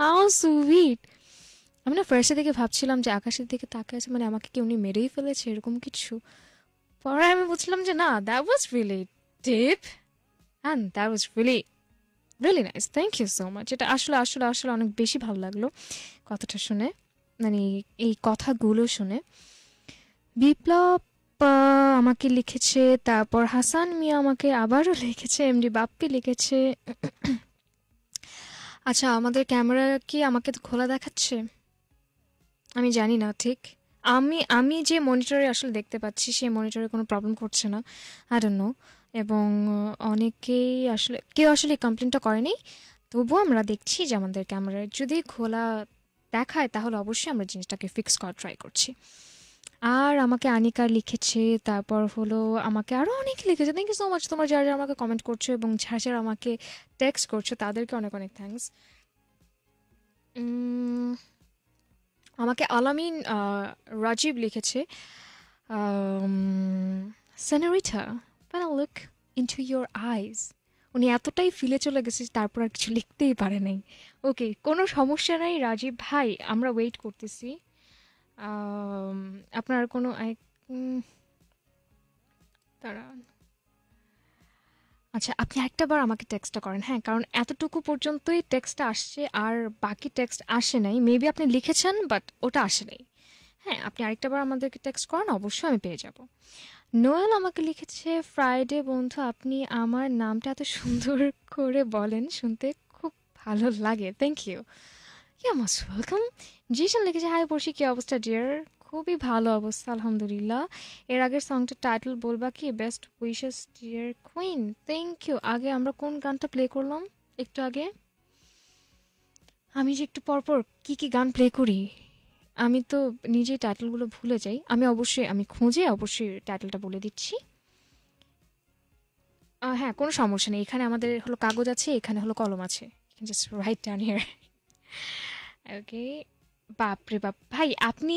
Speaker 1: হাউ সুইট আমি না ফার্স্টের দিকে ভাবছিলাম যে আকাশের দিকে তাকে আছে মানে আমাকে কেউ মেরেই ফেলেছে এরকম কিছু পরে আমি বুঝলাম যে না that was really deep and that was really really nice thank you so much এটা আসলে আসলে আসলে অনেক বেশি ভালো লাগলো কথাটা শুনে মানে এই কথাগুলো শুনে বিপ্লব বাপ্পা আমাকে লিখেছে তারপর হাসান মিয়া আমাকে আবারও লিখেছে এমডি বাপ্পি লিখেছে আচ্ছা আমাদের ক্যামেরা কি আমাকে খোলা দেখাচ্ছে আমি জানি না ঠিক আমি আমি যে মনিটরে আসলে দেখতে পাচ্ছি সেই মনিটরে কোনো প্রবলেম করছে না আর নো এবং অনেকেই আসলে কেউ আসলে কমপ্লেনটা করেনি তবুও আমরা দেখছি যে আমাদের ক্যামেরায় যদি খোলা দেখায় তাহলে অবশ্যই আমরা জিনিসটাকে ফিক্স করা ট্রাই করছি আর আমাকে আনিকা লিখেছে তারপর হলো আমাকে আরও অনেক লিখেছে থ্যাংক ইউ সো মাচ তোমার যারা আমাকে কমেন্ট করছো এবং যারা যারা আমাকে টেক্সট করছো তাদেরকে অনেক অনেক থ্যাংকস আমাকে আলামিন রাজীব লিখেছে senorita when look in to your eyes উনি এতটাই ফিলে চলে গেছে তারপর আর কিছু লিখতেই পারে নাই ওকে কোনো সমস্যা নাই রাজীব ভাই আমরা ওয়েট করতেছি আপনার কোনো আচ্ছা আপনি একটা বার আমাকে টেক্সটটা করেন হ্যাঁ কারণ এতটুকু পর্যন্তই টেক্সটটা আসছে আর বাকি টেক্সট আসে নাই মেবি আপনি লিখেছেন বাট ওটা আসে নাই হ্যাঁ আপনি আরেকটা বার আমাদেরকে টেক্সট করেন অবশ্যই আমি পেয়ে যাব নোয়েল আমাকে লিখেছে ফ্রাইডে বন্ধু আপনি আমার নামটা এত সুন্দর করে বলেন শুনতে খুব ভালো লাগে thank you yeah most welcome Zishan লিখেছে হাই পড়শি কী অবস্থা ডিয়ার খুবই ভালো অবস্থা আলহামদুলিল্লাহ এর আগের সংটার টাইটেল বলবা কি best wishes dear queen thank you আগে আমরা কোন গানটা প্লে করলাম একটু আগে আমি যে একটু পরপর কি কি গান প্লে করি আমি তো নিজে টাইটেলগুলো ভুলে যাই আমি অবশ্যই আমি খুঁজে অবশ্যই টাইটেলটা বলে দিচ্ছি হ্যাঁ কোনো সমস্যা নেই এখানে আমাদের হলো কাগজ আছে এখানে হলো কলম আছে just write down here okay বাপরে বাপ ভাই আপনি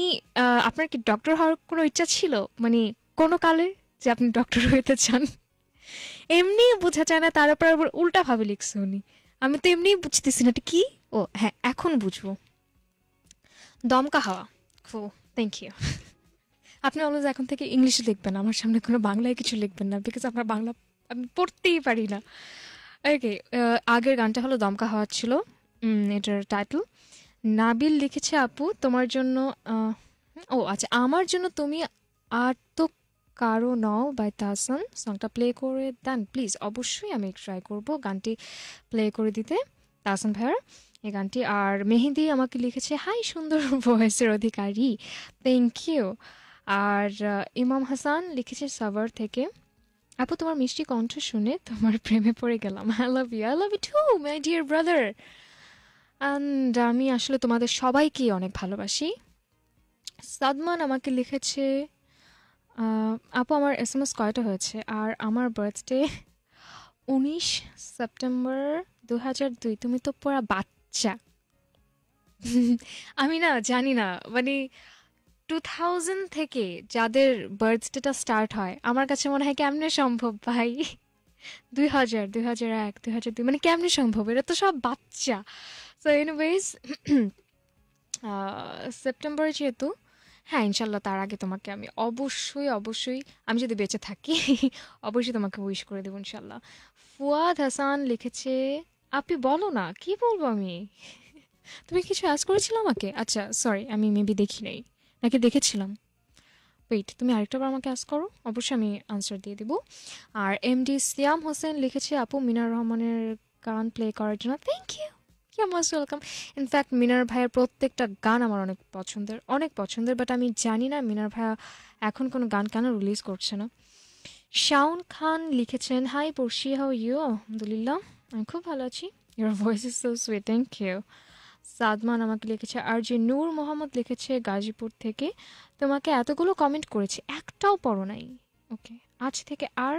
Speaker 1: আপনার কি ডক্টর হওয়ার কোনো ইচ্ছা ছিল মানে কোনো কালে যে আপনি ডক্টর হইতে চান এমনি বোঝা যায় না তার উপর আবার উল্টা ভাবে লিখছে উনি আমি তো এমনি বুঝতেছি না এটা কি ও হ্যাঁ এখন বুঝবো দমকা হাওয়া ও থ্যাংক ইউ আপনি অলওয়েজ এখন থেকে ইংলিশে লিখবেন আমার সামনে কোনো বাংলায় কিছু লিখবেন না বিকজ আমরা বাংলা আমি পড়তেই পারি না ওকে আগের গানটা হলো দমকা হাওয়া ছিল এটার টাইটেল নাবিল লিখেছে আপু তোমার জন্য ও আচ্ছা আমার জন্য তুমি আর তো কারো নও বাই তাহসান সংটা প্লে করে দেন প্লিজ অবশ্যই আমি ট্রাই করব গানটি প্লে করে দিতে তাহসান ভাইয়ার এই গানটি আর মেহেদি আমাকে লিখেছে হাই সুন্দর ভয়েসের *laughs* অধিকারী থ্যাংক ইউ আর ইমাম হাসান লিখেছে সাভার থেকে আপু তোমার মিষ্টি কণ্ঠ শুনে তোমার প্রেমে পড়ে গেলাম I love you I love you too my dear brother and আমি আসলে তোমাদের সবাইকেই অনেক ভালোবাসি সাদমান আমাকে লিখেছে আপু আমার এস এম এস কয়টা হয়েছে আর আমার বার্থডে উনিশ সেপ্টেম্বর দু হাজার দুই তুমি তো পড়া বাচ্চা *laughs* আমি না জানি না মানে টু থাউজেন্ড থেকে যাদের বার্থডেটা স্টার্ট হয় আমার কাছে মনে হয় কেমনে সম্ভব ভাই দুই হাজার দুই হাজার এক দুই হাজার দুই মানে কেমনে সম্ভব এটা তো সব বাচ্চা সো এনিওয়েজ সেপ্টেম্বরে যেহেতু হ্যাঁ ইনশাল্লাহ তার আগে তোমাকে আমি অবশ্যই অবশ্যই আমি যদি বেঁচে থাকি *laughs* অবশ্যই তোমাকে উইশ করে দেবো ইনশাল্লাহ ফুয়াদ হাসান লিখেছে আপনি বলো না কি বলবো আমি *laughs* তুমি কিছু আজ করেছিল আমাকে আচ্ছা সরি আমি মেবি দেখি নাই নাকি দেখেছিলাম ওয়েট তুমি আরেকটাবার আমাকে আস করো অবশ্যই আমি আনসার দিয়ে দিব আর এম ডি সিয়াম হোসেন লিখেছে আপু মিনার রহমানের গান প্লে করার জন্য thank you yeah most welcome in fact Minar ভাইয়ের প্রত্যেকটা গান আমার অনেক পছন্দের অনেক পছন্দের বাট আমি জানি না মিনার ভাইয়া এখন কোনো গান কেন রিলিজ করছে না শাউন খান লিখেছেন হাই পড়শি হাও ইউ আলহামদুলিল্লাহ আমি খুব ভালো আছি your voice is so sweet thank you Sadman আমাকে লিখেছে আর যে নূর মোহাম্মদ লিখেছে গাজীপুর থেকে তোমাকে এতগুলো কমেন্ট করেছে একটাও পড়ো নাই ওকে আজ থেকে আর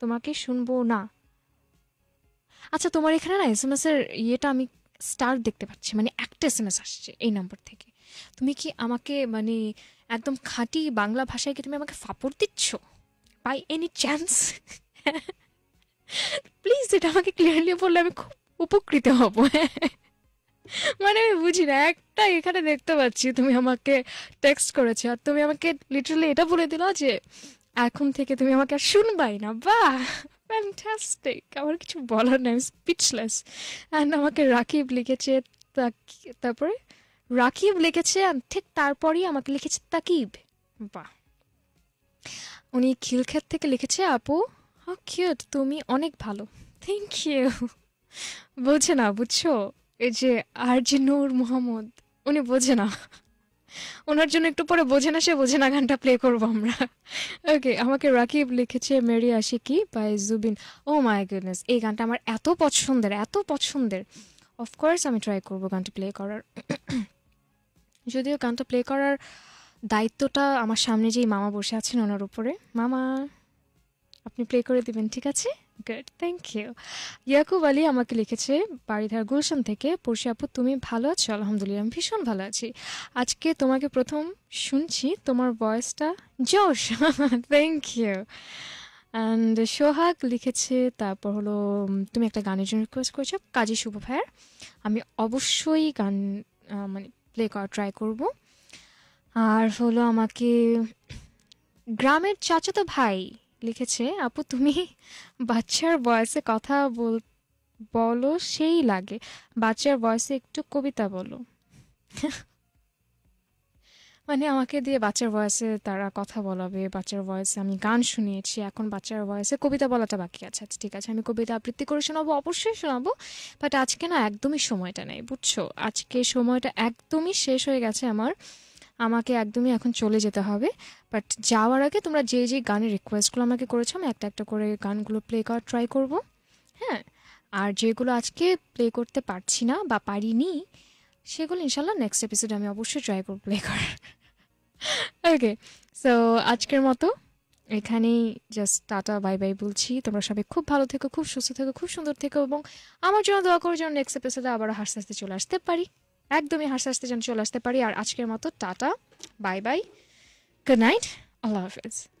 Speaker 1: তোমাকে শুনবো না আচ্ছা তোমার এখানে না এস এম এস এর ইয়েটা আমি স্টার দেখতে পাচ্ছি মানে একটা এস এম এস আসছে এই নম্বর থেকে তুমি কি আমাকে মানে একদম খাঁটি বাংলা ভাষায় কি তুমি আমাকে ফাপড় দিচ্ছ বাই এনি চান্স প্লিজ এটা আমাকে ক্লিয়ারলি বললে আমি খুব উপকৃত হব মানে আমি বুঝি না একটা এখানে দেখতে পাচ্ছি তুমি আমাকে টেক্সট করেছো আর তুমি আমাকে লিটারালি এটা বলে দিল যে এখন থেকে তুমি আমাকে আর শুনবাই না বা ফ্যান্টাস্টিক আমার কিছু বলার নেই স্পিচলেস অ্যান্ড আমাকে রাকিব লিখেছে তারপরে রাকিব লিখেছে ঠিক তারপরেই আমাকে লিখেছে তাকিব বাহ উনি খিলক্ষেত থেকে লিখেছে আপু হাউ কিউট তুমি অনেক ভালো থ্যাংক ইউ বোঝে না বুঝছো এই যে আর যে নূর মোহাম্মদ উনি বোঝে না ওনার জন্য একটু পরে বোঝে না সে বোঝে না গানটা প্লে করবো আমরা ওকে আমাকে রাকিব লিখেছে মেরি কি by Zubeen oh my goodness এই গানটা আমার এত পছন্দের এত পছন্দের অফকোর্স আমি ট্রাই করব গানটা প্লে করার *clears throat* যদিও গানটা প্লে করার দায়িত্বটা আমার সামনে যেই মামা বসে আছেন ওনার উপরে মামা আপনি প্লে করে দিবেন ঠিক আছে good thank you Yakub Ali আমাকে লিখেছে বাড়িধার গুলশান থেকে পড়শি আপু তুমি ভালো আছো আলহামদুলিল্লাহ আমি ভীষণ ভালো আছি আজকে তোমাকে প্রথম শুনছি তোমার বয়সটা জোশ থ্যাংক ইউ অ্যান্ড সোহাগ লিখেছে তারপর হলো তুমি একটা গানের জন্য রিকোয়েস্ট করেছো কাজী শুভ ভাইয়ের আমি অবশ্যই গান মানে প্লে করা ট্রাই করব আর হলো আমাকে গ্রামের চাচাতো ভাই লিখেছে আপু তুমি বাচ্চার বয়সে কথা বল বলো সেই লাগে বাচ্চার বয়সে একটু কবিতা বলো মানে আমাকে দিয়ে বাচ্চার বয়সে তারা কথা বলাবে বাচ্চার বয়সে আমি গান শুনিয়েছি এখন বাচ্চার বয়সে কবিতা বলাটা বাকি আছে আচ্ছা ঠিক আছে আমি কবিতা আবৃত্তি করে শোনাবো অবশ্যই শোনাবো বাট আজকে না একদমই সময়টা নেই বুঝছো আজকে সময়টা একদমই শেষ হয়ে গেছে আমার আমাকে একদমই এখন চলে যেতে হবে বাট যাওয়ার আগে তোমরা যে যে গানের রিকোয়েস্টগুলো আমাকে করেছো আমি একটা একটা করে গানগুলো প্লে করার ট্রাই করব হ্যাঁ আর যেগুলো আজকে প্লে করতে পারছি না বা পারিনি সেগুলো ইনশাল্লাহ নেক্সট এপিসোডে আমি অবশ্যই ট্রাই করব প্লে করার ওকে সো আজকের মতো এখানেই জাস্ট টাটা বাই বাই বলছি তোমরা সবাই খুব ভালো থেকো খুব সুস্থ থেকো খুব সুন্দর থেকো এবং আমার জন্য দোয়া করো যেন নেক্সট এপিসোডে আবার হাসতে হাসতে চলে আসতে পারি একদমই হাসতে হাসতে যেন চলে আসতে পারি আর আজকের মতো tata bye bye good night আল্লাহ হাফেজ